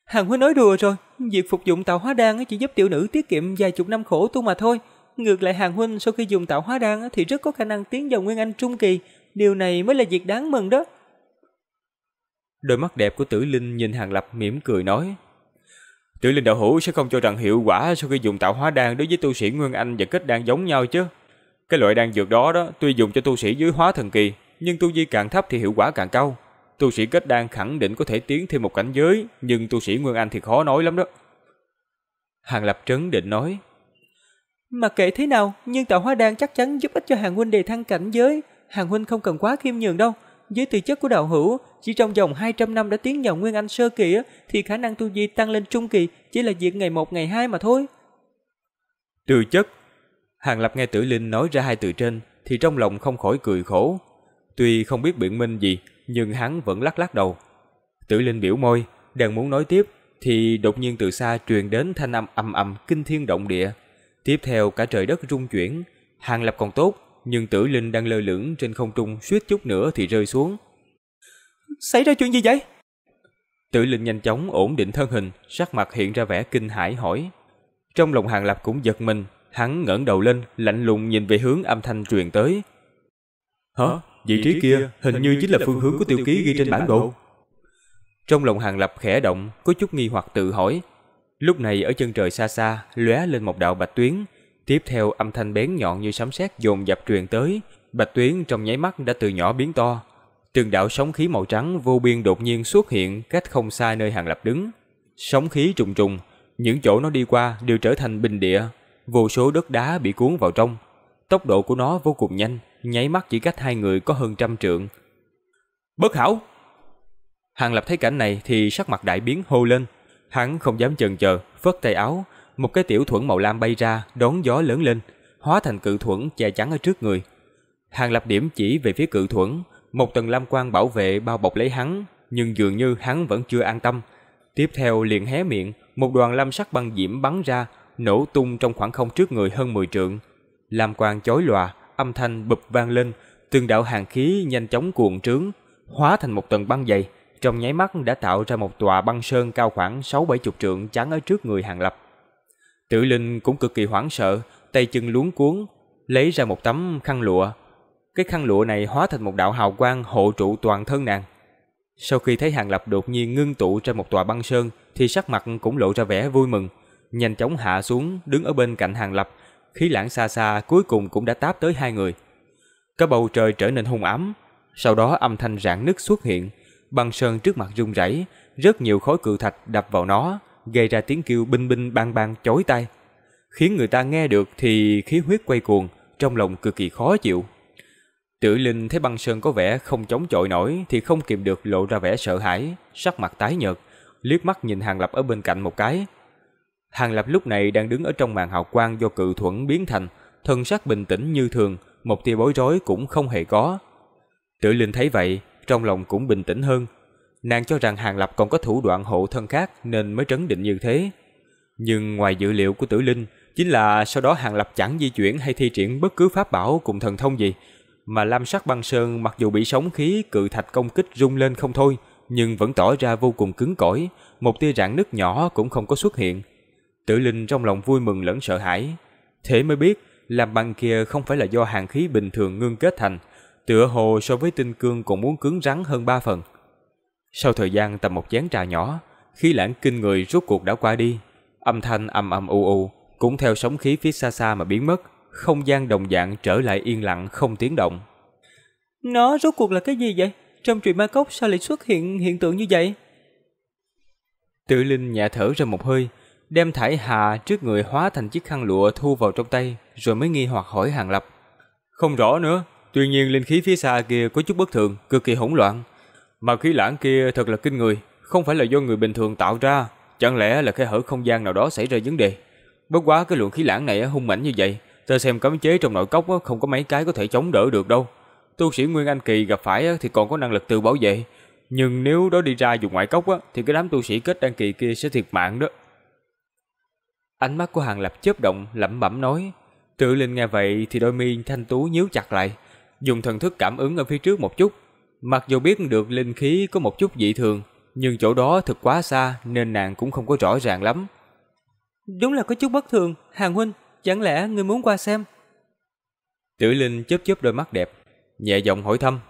Hàng huynh nói đùa rồi, việc phục dụng tạo hóa đan chỉ giúp tiểu nữ tiết kiệm vài chục năm khổ tu mà thôi. Ngược lại hàng huynh sau khi dùng tạo hóa đan thì rất có khả năng tiến vào nguyên anh trung kỳ. Điều này mới là việc đáng mừng đó. Đôi mắt đẹp của tử linh nhìn Hàng Lập mỉm cười nói. Tử linh đạo hữu sẽ không cho rằng hiệu quả sau khi dùng tạo hóa đan đối với tu sĩ Nguyên Anh và kết đan giống nhau chứ. Cái loại đan dược đó đó tuy dùng cho tu sĩ dưới hóa thần kỳ, nhưng tu vi càng thấp thì hiệu quả càng cao. Tu sĩ kết đan khẳng định có thể tiến thêm một cảnh giới, nhưng tu sĩ Nguyên Anh thì khó nói lắm đó. Hàng Lập trấn định nói. Mà kệ thế nào, nhưng tạo hóa đan chắc chắn giúp ích cho Hàng Huynh đề thăng cảnh giới. Hàng Huynh không cần quá khiêm nhường đâu. Với tư chất của đạo hữu, chỉ trong vòng 200 năm đã tiến vào Nguyên Anh sơ kỳ thì khả năng tu vi tăng lên trung kỳ chỉ là việc ngày một ngày hai mà thôi. Tư chất Hàng Lập nghe Tử Linh nói ra hai từ trên thì trong lòng không khỏi cười khổ. Tuy không biết biện minh gì nhưng hắn vẫn lắc lắc đầu. Tử Linh biểu môi, đang muốn nói tiếp thì đột nhiên từ xa truyền đến thanh âm ầm ầm kinh thiên động địa. Tiếp theo cả trời đất rung chuyển, Hàng Lập còn tốt, nhưng tử linh đang lơ lửng trên không trung suýt chút nữa thì rơi xuống. Xảy ra chuyện gì vậy? Tử linh nhanh chóng ổn định thân hình, sắc mặt hiện ra vẻ kinh hãi hỏi. Trong lòng hàng lập cũng giật mình, hắn ngẩng đầu lên, lạnh lùng nhìn về hướng âm thanh truyền tới. Hả? Vị trí kia hình như chính là phương hướng của tiêu ký ghi trên bản đồ. Trong lòng hàng lập khẽ động, có chút nghi hoặc tự hỏi. Lúc này ở chân trời xa xa, lóe lên một đạo bạch tuyến, Tiếp theo âm thanh bén nhọn như sấm sét dồn dập truyền tới, Bạch Tuyến trong nháy mắt đã từ nhỏ biến to. Từng đạo sóng khí màu trắng vô biên đột nhiên xuất hiện cách không xa nơi Hàng Lập đứng. Sóng khí trùng trùng, những chỗ nó đi qua đều trở thành bình địa, vô số đất đá bị cuốn vào trong. Tốc độ của nó vô cùng nhanh, nháy mắt chỉ cách hai người có hơn trăm trượng. Bất hảo! Hàng Lập thấy cảnh này thì sắc mặt đại biến hô lên. Hắn không dám chần chờ, phất tay áo, một cái tiểu thuẫn màu lam bay ra, đón gió lớn lên, hóa thành cự thuẫn che chắn ở trước người. Hàng lập điểm chỉ về phía cự thuẫn, một tầng lam quang bảo vệ bao bọc lấy hắn, nhưng dường như hắn vẫn chưa an tâm. Tiếp theo liền hé miệng, một đoàn lam sắc băng diễm bắn ra, nổ tung trong khoảng không trước người hơn 10 trượng. Lam quang chói lòa, âm thanh bụp vang lên, từng đạo hàng khí nhanh chóng cuộn trướng, hóa thành một tầng băng dày, trong nháy mắt đã tạo ra một tòa băng sơn cao khoảng 6-70 trượng chắn ở trước người Hàng Lập. Tử Linh cũng cực kỳ hoảng sợ, tay chân luống cuốn, lấy ra một tấm khăn lụa. Cái khăn lụa này hóa thành một đạo hào quang hộ trụ toàn thân nàng. Sau khi thấy Hàng Lập đột nhiên ngưng tụ trên một tòa băng sơn thì sắc mặt cũng lộ ra vẻ vui mừng, nhanh chóng hạ xuống đứng ở bên cạnh Hàng Lập, khí lãng xa xa cuối cùng cũng đã táp tới hai người. Cả bầu trời trở nên hung ám, sau đó âm thanh rạn nứt xuất hiện, băng sơn trước mặt rung rẩy, rất nhiều khối cự thạch đập vào nó, gây ra tiếng kêu binh binh bang bang chói tai, khiến người ta nghe được thì khí huyết quay cuồng, trong lòng cực kỳ khó chịu. Tử Linh thấy băng sơn có vẻ không chống chọi nổi thì không kìm được lộ ra vẻ sợ hãi, sắc mặt tái nhợt, liếc mắt nhìn Hàng Lập ở bên cạnh một cái. Hàng Lập lúc này đang đứng ở trong màn hào quang do cự thuẫn biến thành, thân sắc bình tĩnh như thường, một tia bối rối cũng không hề có. Tử Linh thấy vậy, trong lòng cũng bình tĩnh hơn, Nàng cho rằng Hàng Lập còn có thủ đoạn hộ thân khác nên mới trấn định như thế. Nhưng ngoài dữ liệu của tử linh, chính là sau đó Hàng Lập chẳng di chuyển hay thi triển bất cứ pháp bảo cùng thần thông gì. Mà Lam sắc băng sơn mặc dù bị sóng khí cự thạch công kích rung lên không thôi, nhưng vẫn tỏ ra vô cùng cứng cỏi, một tia rạn nứt nhỏ cũng không có xuất hiện. Tử linh trong lòng vui mừng lẫn sợ hãi. Thế mới biết, làm băng kia không phải là do hàng khí bình thường ngưng kết thành, tựa hồ so với tinh cương còn muốn cứng rắn hơn ba phần. Sau thời gian tầm một chén trà nhỏ, khí lãng kinh người rốt cuộc đã qua đi. Âm thanh âm âm u u cũng theo sóng khí phía xa xa mà biến mất, không gian đồng dạng trở lại yên lặng không tiếng động. Nó rốt cuộc là cái gì vậy? Trong truyện ma cốc sao lại xuất hiện hiện tượng như vậy? Tự Linh nhẹ thở ra một hơi, đem thải hà trước người hóa thành chiếc khăn lụa thu vào trong tay, rồi mới nghi hoặc hỏi Hàng Lập. Không rõ nữa, tuy nhiên linh khí phía xa kia có chút bất thường, cực kỳ hỗn loạn. Mà khí lãng kia thật là kinh người, không phải là do người bình thường tạo ra, chẳng lẽ là khe hở không gian nào đó xảy ra vấn đề. Bất quá cái lượng khí lãng này hung mãnh như vậy, ta xem cấm chế trong nội cốc không có mấy cái có thể chống đỡ được đâu. Tu sĩ Nguyên Anh Kỳ gặp phải thì còn có năng lực tự bảo vệ, nhưng nếu đó đi ra dùng ngoại cốc thì cái đám tu sĩ kết đăng kỳ kia sẽ thiệt mạng đó. Ánh mắt của Hàng Lập chớp động lẩm bẩm nói, Tự Linh nghe vậy thì đôi mi thanh tú nhíu chặt lại, dùng thần thức cảm ứng ở phía trước một chút, Mặc dù biết được linh khí có một chút dị thường, nhưng chỗ đó thật quá xa nên nàng cũng không có rõ ràng lắm. Đúng là có chút bất thường, Hàng Huynh, chẳng lẽ ngươi muốn qua xem? Tử Linh chớp chớp đôi mắt đẹp, nhẹ giọng hỏi thăm.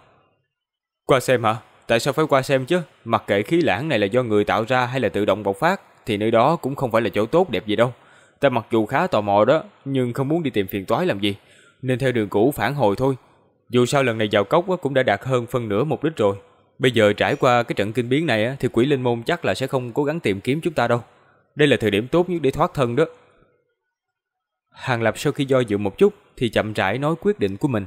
Qua xem hả? Tại sao phải qua xem chứ? Mặc kệ khí lãng này là do người tạo ra hay là tự động bộc phát, thì nơi đó cũng không phải là chỗ tốt đẹp gì đâu. Ta mặc dù khá tò mò đó, nhưng không muốn đi tìm phiền toái làm gì, nên theo đường cũ phản hồi thôi, dù sao lần này vào cốc cũng đã đạt hơn phân nửa mục đích rồi. Bây giờ trải qua cái trận kinh biến này thì quỷ linh môn chắc là sẽ không cố gắng tìm kiếm chúng ta đâu. Đây là thời điểm tốt nhất để thoát thân đó. Hàng Lập sau khi do dự một chút thì chậm rãi nói quyết định của mình.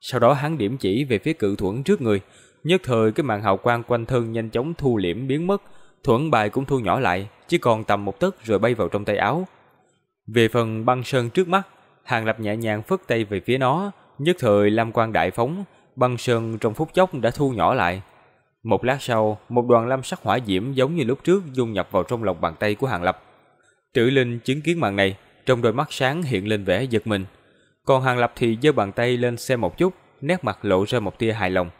Sau đó hắn điểm chỉ về phía cự thuẫn trước người. Nhất thời cái màn hào quang quanh thân nhanh chóng thu liễm biến mất. Thuẫn bài cũng thu nhỏ lại, chỉ còn tầm một tấc rồi bay vào trong tay áo. Về phần băng sơn trước mắt, Hàng Lập nhẹ nhàng phất tay về phía nó, Nhất thời Lam Quang đại phóng, băng sơn trong phút chốc đã thu nhỏ lại. Một lát sau, một đoàn lam sắc hỏa diễm giống như lúc trước dung nhập vào trong lòng bàn tay của Hàng Lập. Trữ Linh chứng kiến màn này, trong đôi mắt sáng hiện lên vẻ giật mình. Còn Hàng Lập thì giơ bàn tay lên xem một chút, nét mặt lộ ra một tia hài lòng.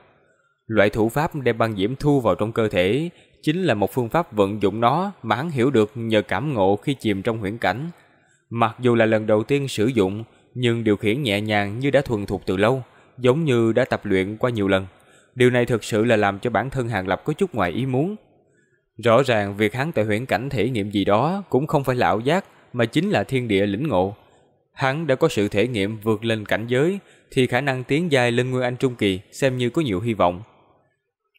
Loại thủ pháp đem băng diễm thu vào trong cơ thể chính là một phương pháp vận dụng nó mà hắn hiểu được nhờ cảm ngộ khi chìm trong huyễn cảnh. Mặc dù là lần đầu tiên sử dụng, nhưng điều khiển nhẹ nhàng như đã thuần thục từ lâu, giống như đã tập luyện qua nhiều lần. Điều này thực sự là làm cho bản thân Hàng Lập có chút ngoài ý muốn. Rõ ràng việc hắn tại huyễn cảnh thể nghiệm gì đó cũng không phải lão giác, mà chính là thiên địa lĩnh ngộ. Hắn đã có sự thể nghiệm vượt lên cảnh giới, thì khả năng tiến dài lên Nguyên Anh Trung Kỳ xem như có nhiều hy vọng.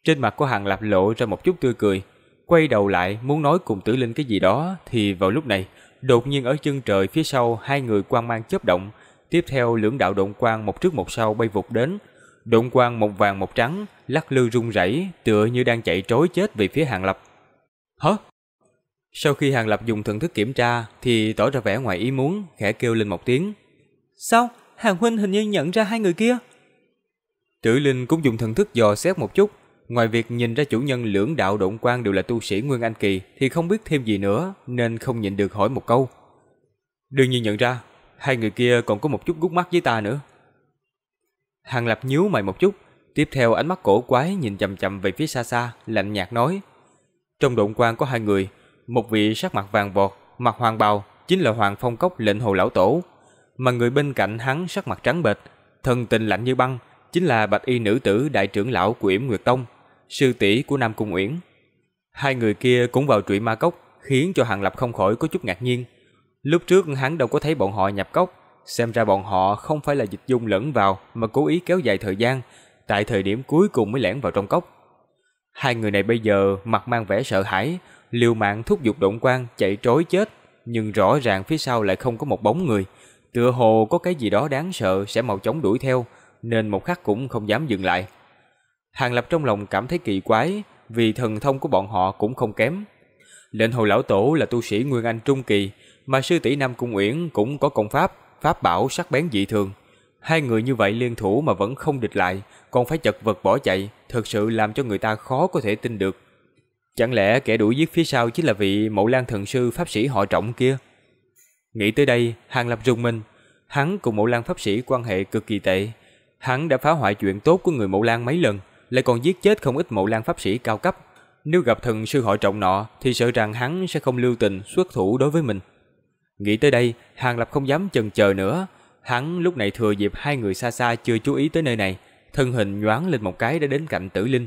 Trên mặt của Hàng Lập lộ ra một chút tươi cười, quay đầu lại muốn nói cùng Tử Linh cái gì đó thì vào lúc này, đột nhiên ở chân trời phía sau hai người quang mang chớp động, Tiếp theo lưỡng đạo độn quang một trước một sau bay vụt đến, độn quang một vàng một trắng, lắc lư rung rẩy, tựa như đang chạy trối chết về phía Hàng Lập. Hả? Sau khi Hàng Lập dùng thần thức kiểm tra thì tỏ ra vẻ ngoài ý muốn, khẽ kêu lên một tiếng. Sao? Hàng Huynh hình như nhận ra hai người kia. Tử Linh cũng dùng thần thức dò xét một chút, ngoài việc nhìn ra chủ nhân lưỡng đạo độn quang đều là tu sĩ Nguyên Anh Kỳ thì không biết thêm gì nữa nên không nhịn được hỏi một câu. Đương nhiên nhận ra, hai người kia còn có một chút gút mắt với ta nữa. Hàng Lập nhíu mày một chút, tiếp theo ánh mắt cổ quái nhìn chầm chầm về phía xa xa, lạnh nhạt nói. Trong độn quan có hai người, một vị sắc mặt vàng vọt, mặt hoàng bào, chính là Hoàng Phong Cốc lệnh hồ lão tổ, mà người bên cạnh hắn sắc mặt trắng bệch, thân tình lạnh như băng, chính là bạch y nữ tử đại trưởng lão của Yểm Nguyệt Tông, sư tỷ của Nam Cung Uyển. Hai người kia cũng vào trụy ma cốc, khiến cho Hàng Lập không khỏi có chút ngạc nhiên, Lúc trước hắn đâu có thấy bọn họ nhập cốc, xem ra bọn họ không phải là dịch dung lẫn vào mà cố ý kéo dài thời gian, tại thời điểm cuối cùng mới lẻn vào trong cốc. Hai người này bây giờ mặt mang vẻ sợ hãi, liều mạng thúc giục động quan chạy trối chết, nhưng rõ ràng phía sau lại không có một bóng người, tựa hồ có cái gì đó đáng sợ sẽ mau chóng đuổi theo, nên một khắc cũng không dám dừng lại. Hàng Lập trong lòng cảm thấy kỳ quái, vì thần thông của bọn họ cũng không kém. Lệnh hồ lão tổ là tu sĩ Nguyên Anh Trung Kỳ, mà sư tỷ Nam Cung Uyển cũng có công pháp, pháp bảo sắc bén dị thường. Hai người như vậy liên thủ mà vẫn không địch lại, còn phải chật vật bỏ chạy, thật sự làm cho người ta khó có thể tin được. Chẳng lẽ kẻ đuổi giết phía sau chính là vị mẫu Lan thần sư pháp sĩ họ Trọng kia? Nghĩ tới đây, Hàng Lập rùng mình, hắn cùng mẫu Lan pháp sĩ quan hệ cực kỳ tệ, hắn đã phá hoại chuyện tốt của người mẫu Lan mấy lần, lại còn giết chết không ít mẫu Lan pháp sĩ cao cấp. Nếu gặp thần sư họ Trọng nọ thì sợ rằng hắn sẽ không lưu tình xuất thủ đối với mình. Nghĩ tới đây, Hàng Lập không dám chần chờ nữa. Hắn lúc này thừa dịp hai người xa xa chưa chú ý tới nơi này, thân hình nhoáng lên một cái đã đến cạnh tử linh.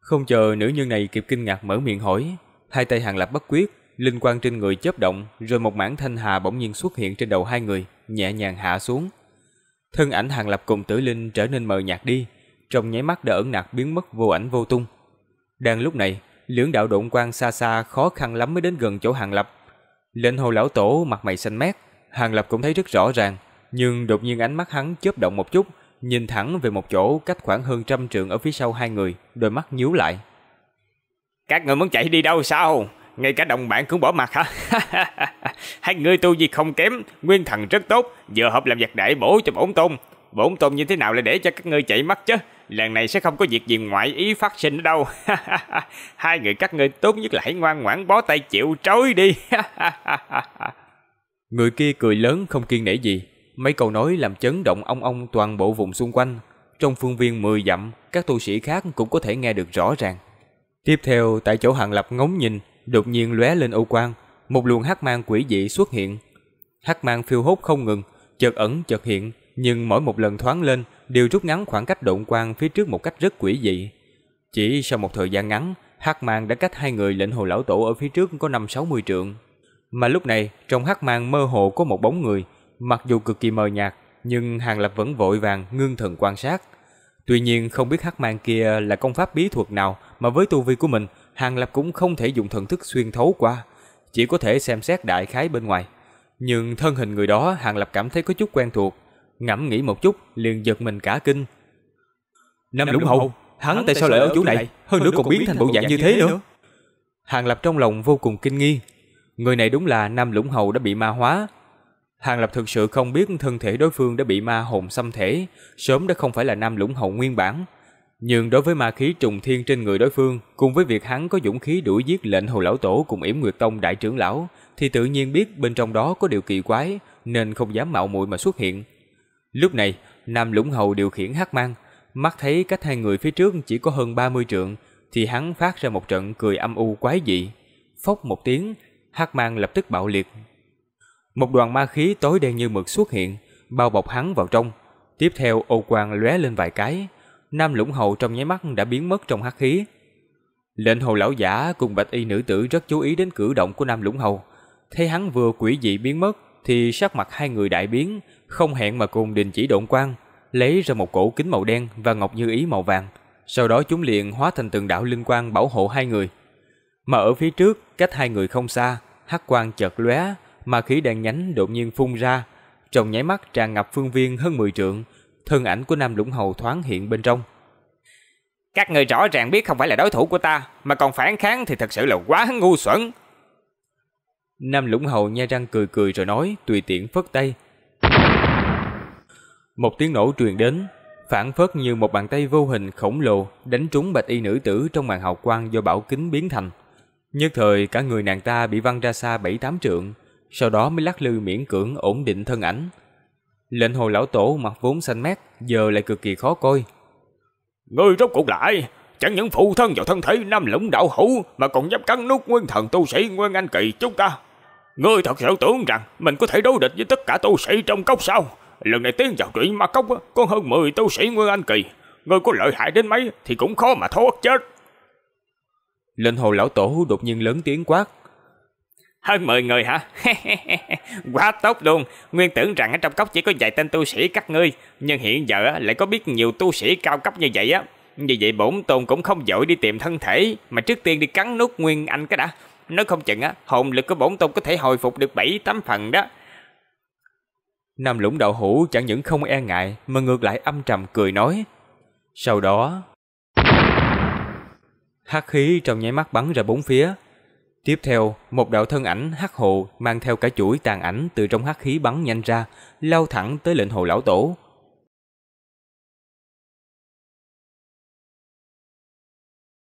Không chờ nữ nhân này kịp kinh ngạc mở miệng hỏi, hai tay Hàng Lập bất quyết, linh quang trên người chớp động, rồi một mảng thanh hà bỗng nhiên xuất hiện trên đầu hai người, nhẹ nhàng hạ xuống. Thân ảnh Hàng Lập cùng Tử Linh trở nên mờ nhạt đi, trong nháy mắt đã ẩn nặc biến mất vô ảnh vô tung. Đang lúc này, lưỡng đạo độn quang xa xa khó khăn lắm mới đến gần chỗ Hàng Lập, Lệnh hồ lão tổ mặt mày xanh mét, Hàng Lập cũng thấy rất rõ ràng, nhưng đột nhiên ánh mắt hắn chớp động một chút, nhìn thẳng về một chỗ cách khoảng hơn trăm trượng ở phía sau hai người, đôi mắt nhíu lại. Các người muốn chạy đi đâu sao? Ngay cả đồng bạn cũng bỏ mặt hả? hai người tu gì không kém, nguyên thần rất tốt, vừa hợp làm giặc đại bổ cho bổn tôn. Bổn tôn như thế nào lại để cho các ngươi chạy mất chứ? lần này sẽ không có việc gì ngoại ý phát sinh đâu. Hai người các ngươi tốt nhất là hãy ngoan ngoãn bó tay chịu trói đi. người kia cười lớn không kiên nể gì. Mấy câu nói làm chấn động ong ong toàn bộ vùng xung quanh. Trong phương viên 10 dặm, các tu sĩ khác cũng có thể nghe được rõ ràng. Tiếp theo, tại chỗ Hàng Lập ngóng nhìn, đột nhiên lóe lên ô quang, một luồng hắc mang quỷ dị xuất hiện. Hắc mang phiêu hốt không ngừng, chợt ẩn chợt hiện, nhưng mỗi một lần thoáng lên đều rút ngắn khoảng cách độn quang phía trước một cách rất quỷ dị. Chỉ sau một thời gian ngắn, hắc mang đã cách hai người lệnh hồ lão tổ ở phía trước có năm sáu mươi trượng. Mà lúc này, trong hắc mang mơ hồ có một bóng người, mặc dù cực kỳ mờ nhạt, nhưng Hàng Lập vẫn vội vàng ngưng thần quan sát. Tuy nhiên không biết hắc mang kia là công pháp bí thuật nào mà với tu vi của mình, Hàng Lập cũng không thể dùng thần thức xuyên thấu qua, chỉ có thể xem xét đại khái bên ngoài. Nhưng thân hình người đó Hàng Lập cảm thấy có chút quen thuộc, ngẫm nghĩ một chút, liền giật mình cả kinh. Năm lũng hầu, hắn tại sao lại ở chỗ này, hơn nữa còn biến thành bộ dạng như thế nữa. Hàng Lập trong lòng vô cùng kinh nghi. Người này đúng là Nam Lũng Hầu đã bị ma hóa. Hàng Lập thực sự không biết thân thể đối phương đã bị ma hồn xâm thể, sớm đã không phải là Nam Lũng Hầu nguyên bản. Nhưng đối với ma khí trùng thiên trên người đối phương, cùng với việc hắn có dũng khí đuổi giết lệnh Hồ Lão Tổ cùng Yểm Nguyệt Tông Đại trưởng Lão, thì tự nhiên biết bên trong đó có điều kỳ quái, nên không dám mạo muội mà xuất hiện. Lúc này, Nam Lũng Hầu điều khiển hắc mang, mắt thấy cách hai người phía trước chỉ có hơn 30 trượng, thì hắn phát ra một trận cười âm u quái dị. Phốc một tiếng, hắc mang lập tức bạo liệt. Một đoàn ma khí tối đen như mực xuất hiện, bao bọc hắn vào trong. Tiếp theo ô quang lóe lên vài cái, Nam Lũng Hầu trong nháy mắt đã biến mất trong hắc khí. Lệnh hồ lão giả cùng bạch y nữ tử rất chú ý đến cử động của Nam Lũng Hầu. Thấy hắn vừa quỷ dị biến mất, thì sắc mặt hai người đại biến, không hẹn mà cùng đình chỉ độn quang, lấy ra một cổ kính màu đen và ngọc như ý màu vàng. Sau đó chúng liền hóa thành từng đạo linh quang bảo hộ hai người. Mà ở phía trước, cách hai người không xa, hắc quang chợt lóe, mà khí đen nhánh đột nhiên phun ra, trong nháy mắt tràn ngập phương viên hơn 10 trượng, thân ảnh của Nam Lũng Hầu thoáng hiện bên trong. Các người rõ ràng biết không phải là đối thủ của ta, mà còn phản kháng thì thật sự là quá ngu xuẩn. Nam Lũng Hầu nha răng cười cười rồi nói, tùy tiện phất tay. Một tiếng nổ truyền đến, phản phất như một bàn tay vô hình khổng lồ đánh trúng bạch y nữ tử trong màn hào quang do bảo kính biến thành. Nhất thời cả người nàng ta bị văng ra xa bảy tám trượng, sau đó mới lắc lư miễn cưỡng ổn định thân ảnh. Lệnh hồ lão tổ mặt vốn xanh mét, giờ lại cực kỳ khó coi. Ngươi rốt cuộc lại, chẳng những phụ thân vào thân thể nam lũng đạo hữu mà còn dám cắn nút nguyên thần tu sĩ Nguyên Anh Kỳ chúng ta. Ngươi thật sự tưởng rằng mình có thể đối địch với tất cả tu sĩ trong cốc sao? Lần này tiến vào truyện ma cốc có hơn 10 tu sĩ Nguyên Anh Kỳ. Ngươi có lợi hại đến mấy thì cũng khó mà thoát chết. Linh hồ lão tổ đột nhiên lớn tiếng quát. Hơn 10 người hả? Quá tốt luôn. Nguyên tưởng rằng ở trong cốc chỉ có vài tên tu sĩ các ngươi. Nhưng hiện giờ lại có biết nhiều tu sĩ cao cấp như vậy á. Vì vậy bổn tôn cũng không dội đi tìm thân thể. Mà trước tiên đi cắn nút Nguyên Anh cái đã nói không chừng á, hồn lực của bổn tôn có thể hồi phục được 7 8 phần đó. Nam Lũng đạo hữu chẳng những không e ngại mà ngược lại âm trầm cười nói. Sau đó, hắc khí trong nháy mắt bắn ra bốn phía. Tiếp theo, một đạo thân ảnh hắc hồ mang theo cả chuỗi tàn ảnh từ trong hắc khí bắn nhanh ra, lao thẳng tới lệnh hồ lão tổ.